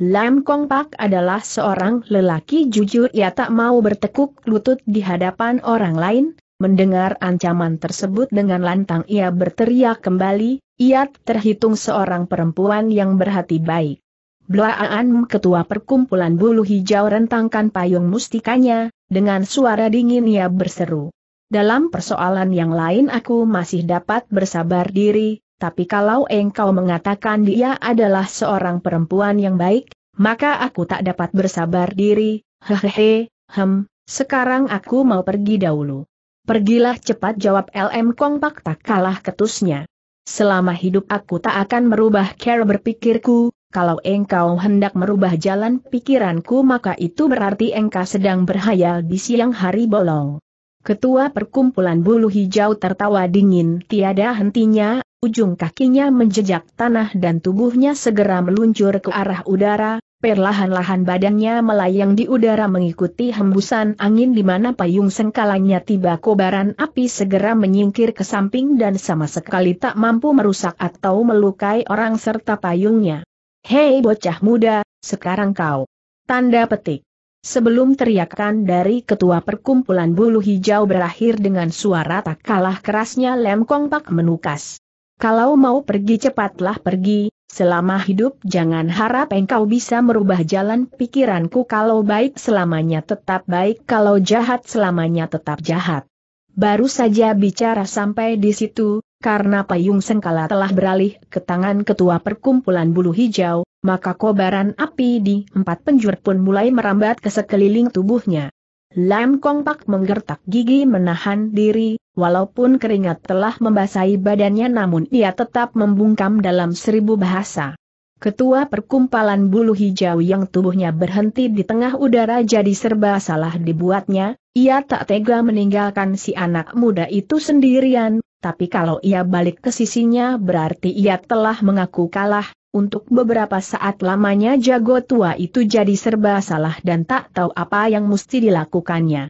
Lam Kong Pak adalah seorang lelaki jujur ia tak mau bertekuk lutut di hadapan orang lain, Mendengar ancaman tersebut dengan lantang ia berteriak kembali, ia terhitung seorang perempuan yang berhati baik. Blaaan ketua perkumpulan bulu hijau rentangkan payung mustikanya, dengan suara dingin ia berseru. Dalam persoalan yang lain aku masih dapat bersabar diri, tapi kalau engkau mengatakan dia adalah seorang perempuan yang baik, maka aku tak dapat bersabar diri, hehehe, hem, sekarang aku mau pergi dahulu. Pergilah cepat jawab LM Kong Pak tak kalah ketusnya. Selama hidup aku tak akan merubah cara berpikirku, kalau engkau hendak merubah jalan pikiranku maka itu berarti engkau sedang berhayal di siang hari bolong. Ketua perkumpulan bulu hijau tertawa dingin tiada hentinya, ujung kakinya menjejak tanah dan tubuhnya segera meluncur ke arah udara, perlahan-lahan badannya melayang di udara mengikuti hembusan angin di mana payung sengkalanya tiba kobaran api segera menyingkir ke samping dan sama sekali tak mampu merusak atau melukai orang serta payungnya. Hei bocah muda, sekarang kau. Tanda petik. Sebelum teriakan dari ketua perkumpulan bulu hijau berakhir dengan suara tak kalah kerasnya Lem Kong Pak menukas. Kalau mau pergi cepatlah pergi, selama hidup jangan harap engkau bisa merubah jalan pikiranku kalau baik selamanya tetap baik kalau jahat selamanya tetap jahat. Baru saja bicara sampai di situ, karena payung sengkala telah beralih ke tangan ketua perkumpulan bulu hijau, maka kobaran api di empat penjur pun mulai merambat ke sekeliling tubuhnya. Lam Kong Pak menggertak gigi menahan diri, walaupun keringat telah membasahi badannya namun ia tetap membungkam dalam seribu bahasa. Ketua perkumpalan bulu hijau yang tubuhnya berhenti di tengah udara jadi serba salah dibuatnya, ia tak tega meninggalkan si anak muda itu sendirian, tapi kalau ia balik ke sisinya berarti ia telah mengaku kalah, untuk beberapa saat lamanya jago tua itu jadi serba salah dan tak tahu apa yang mesti dilakukannya.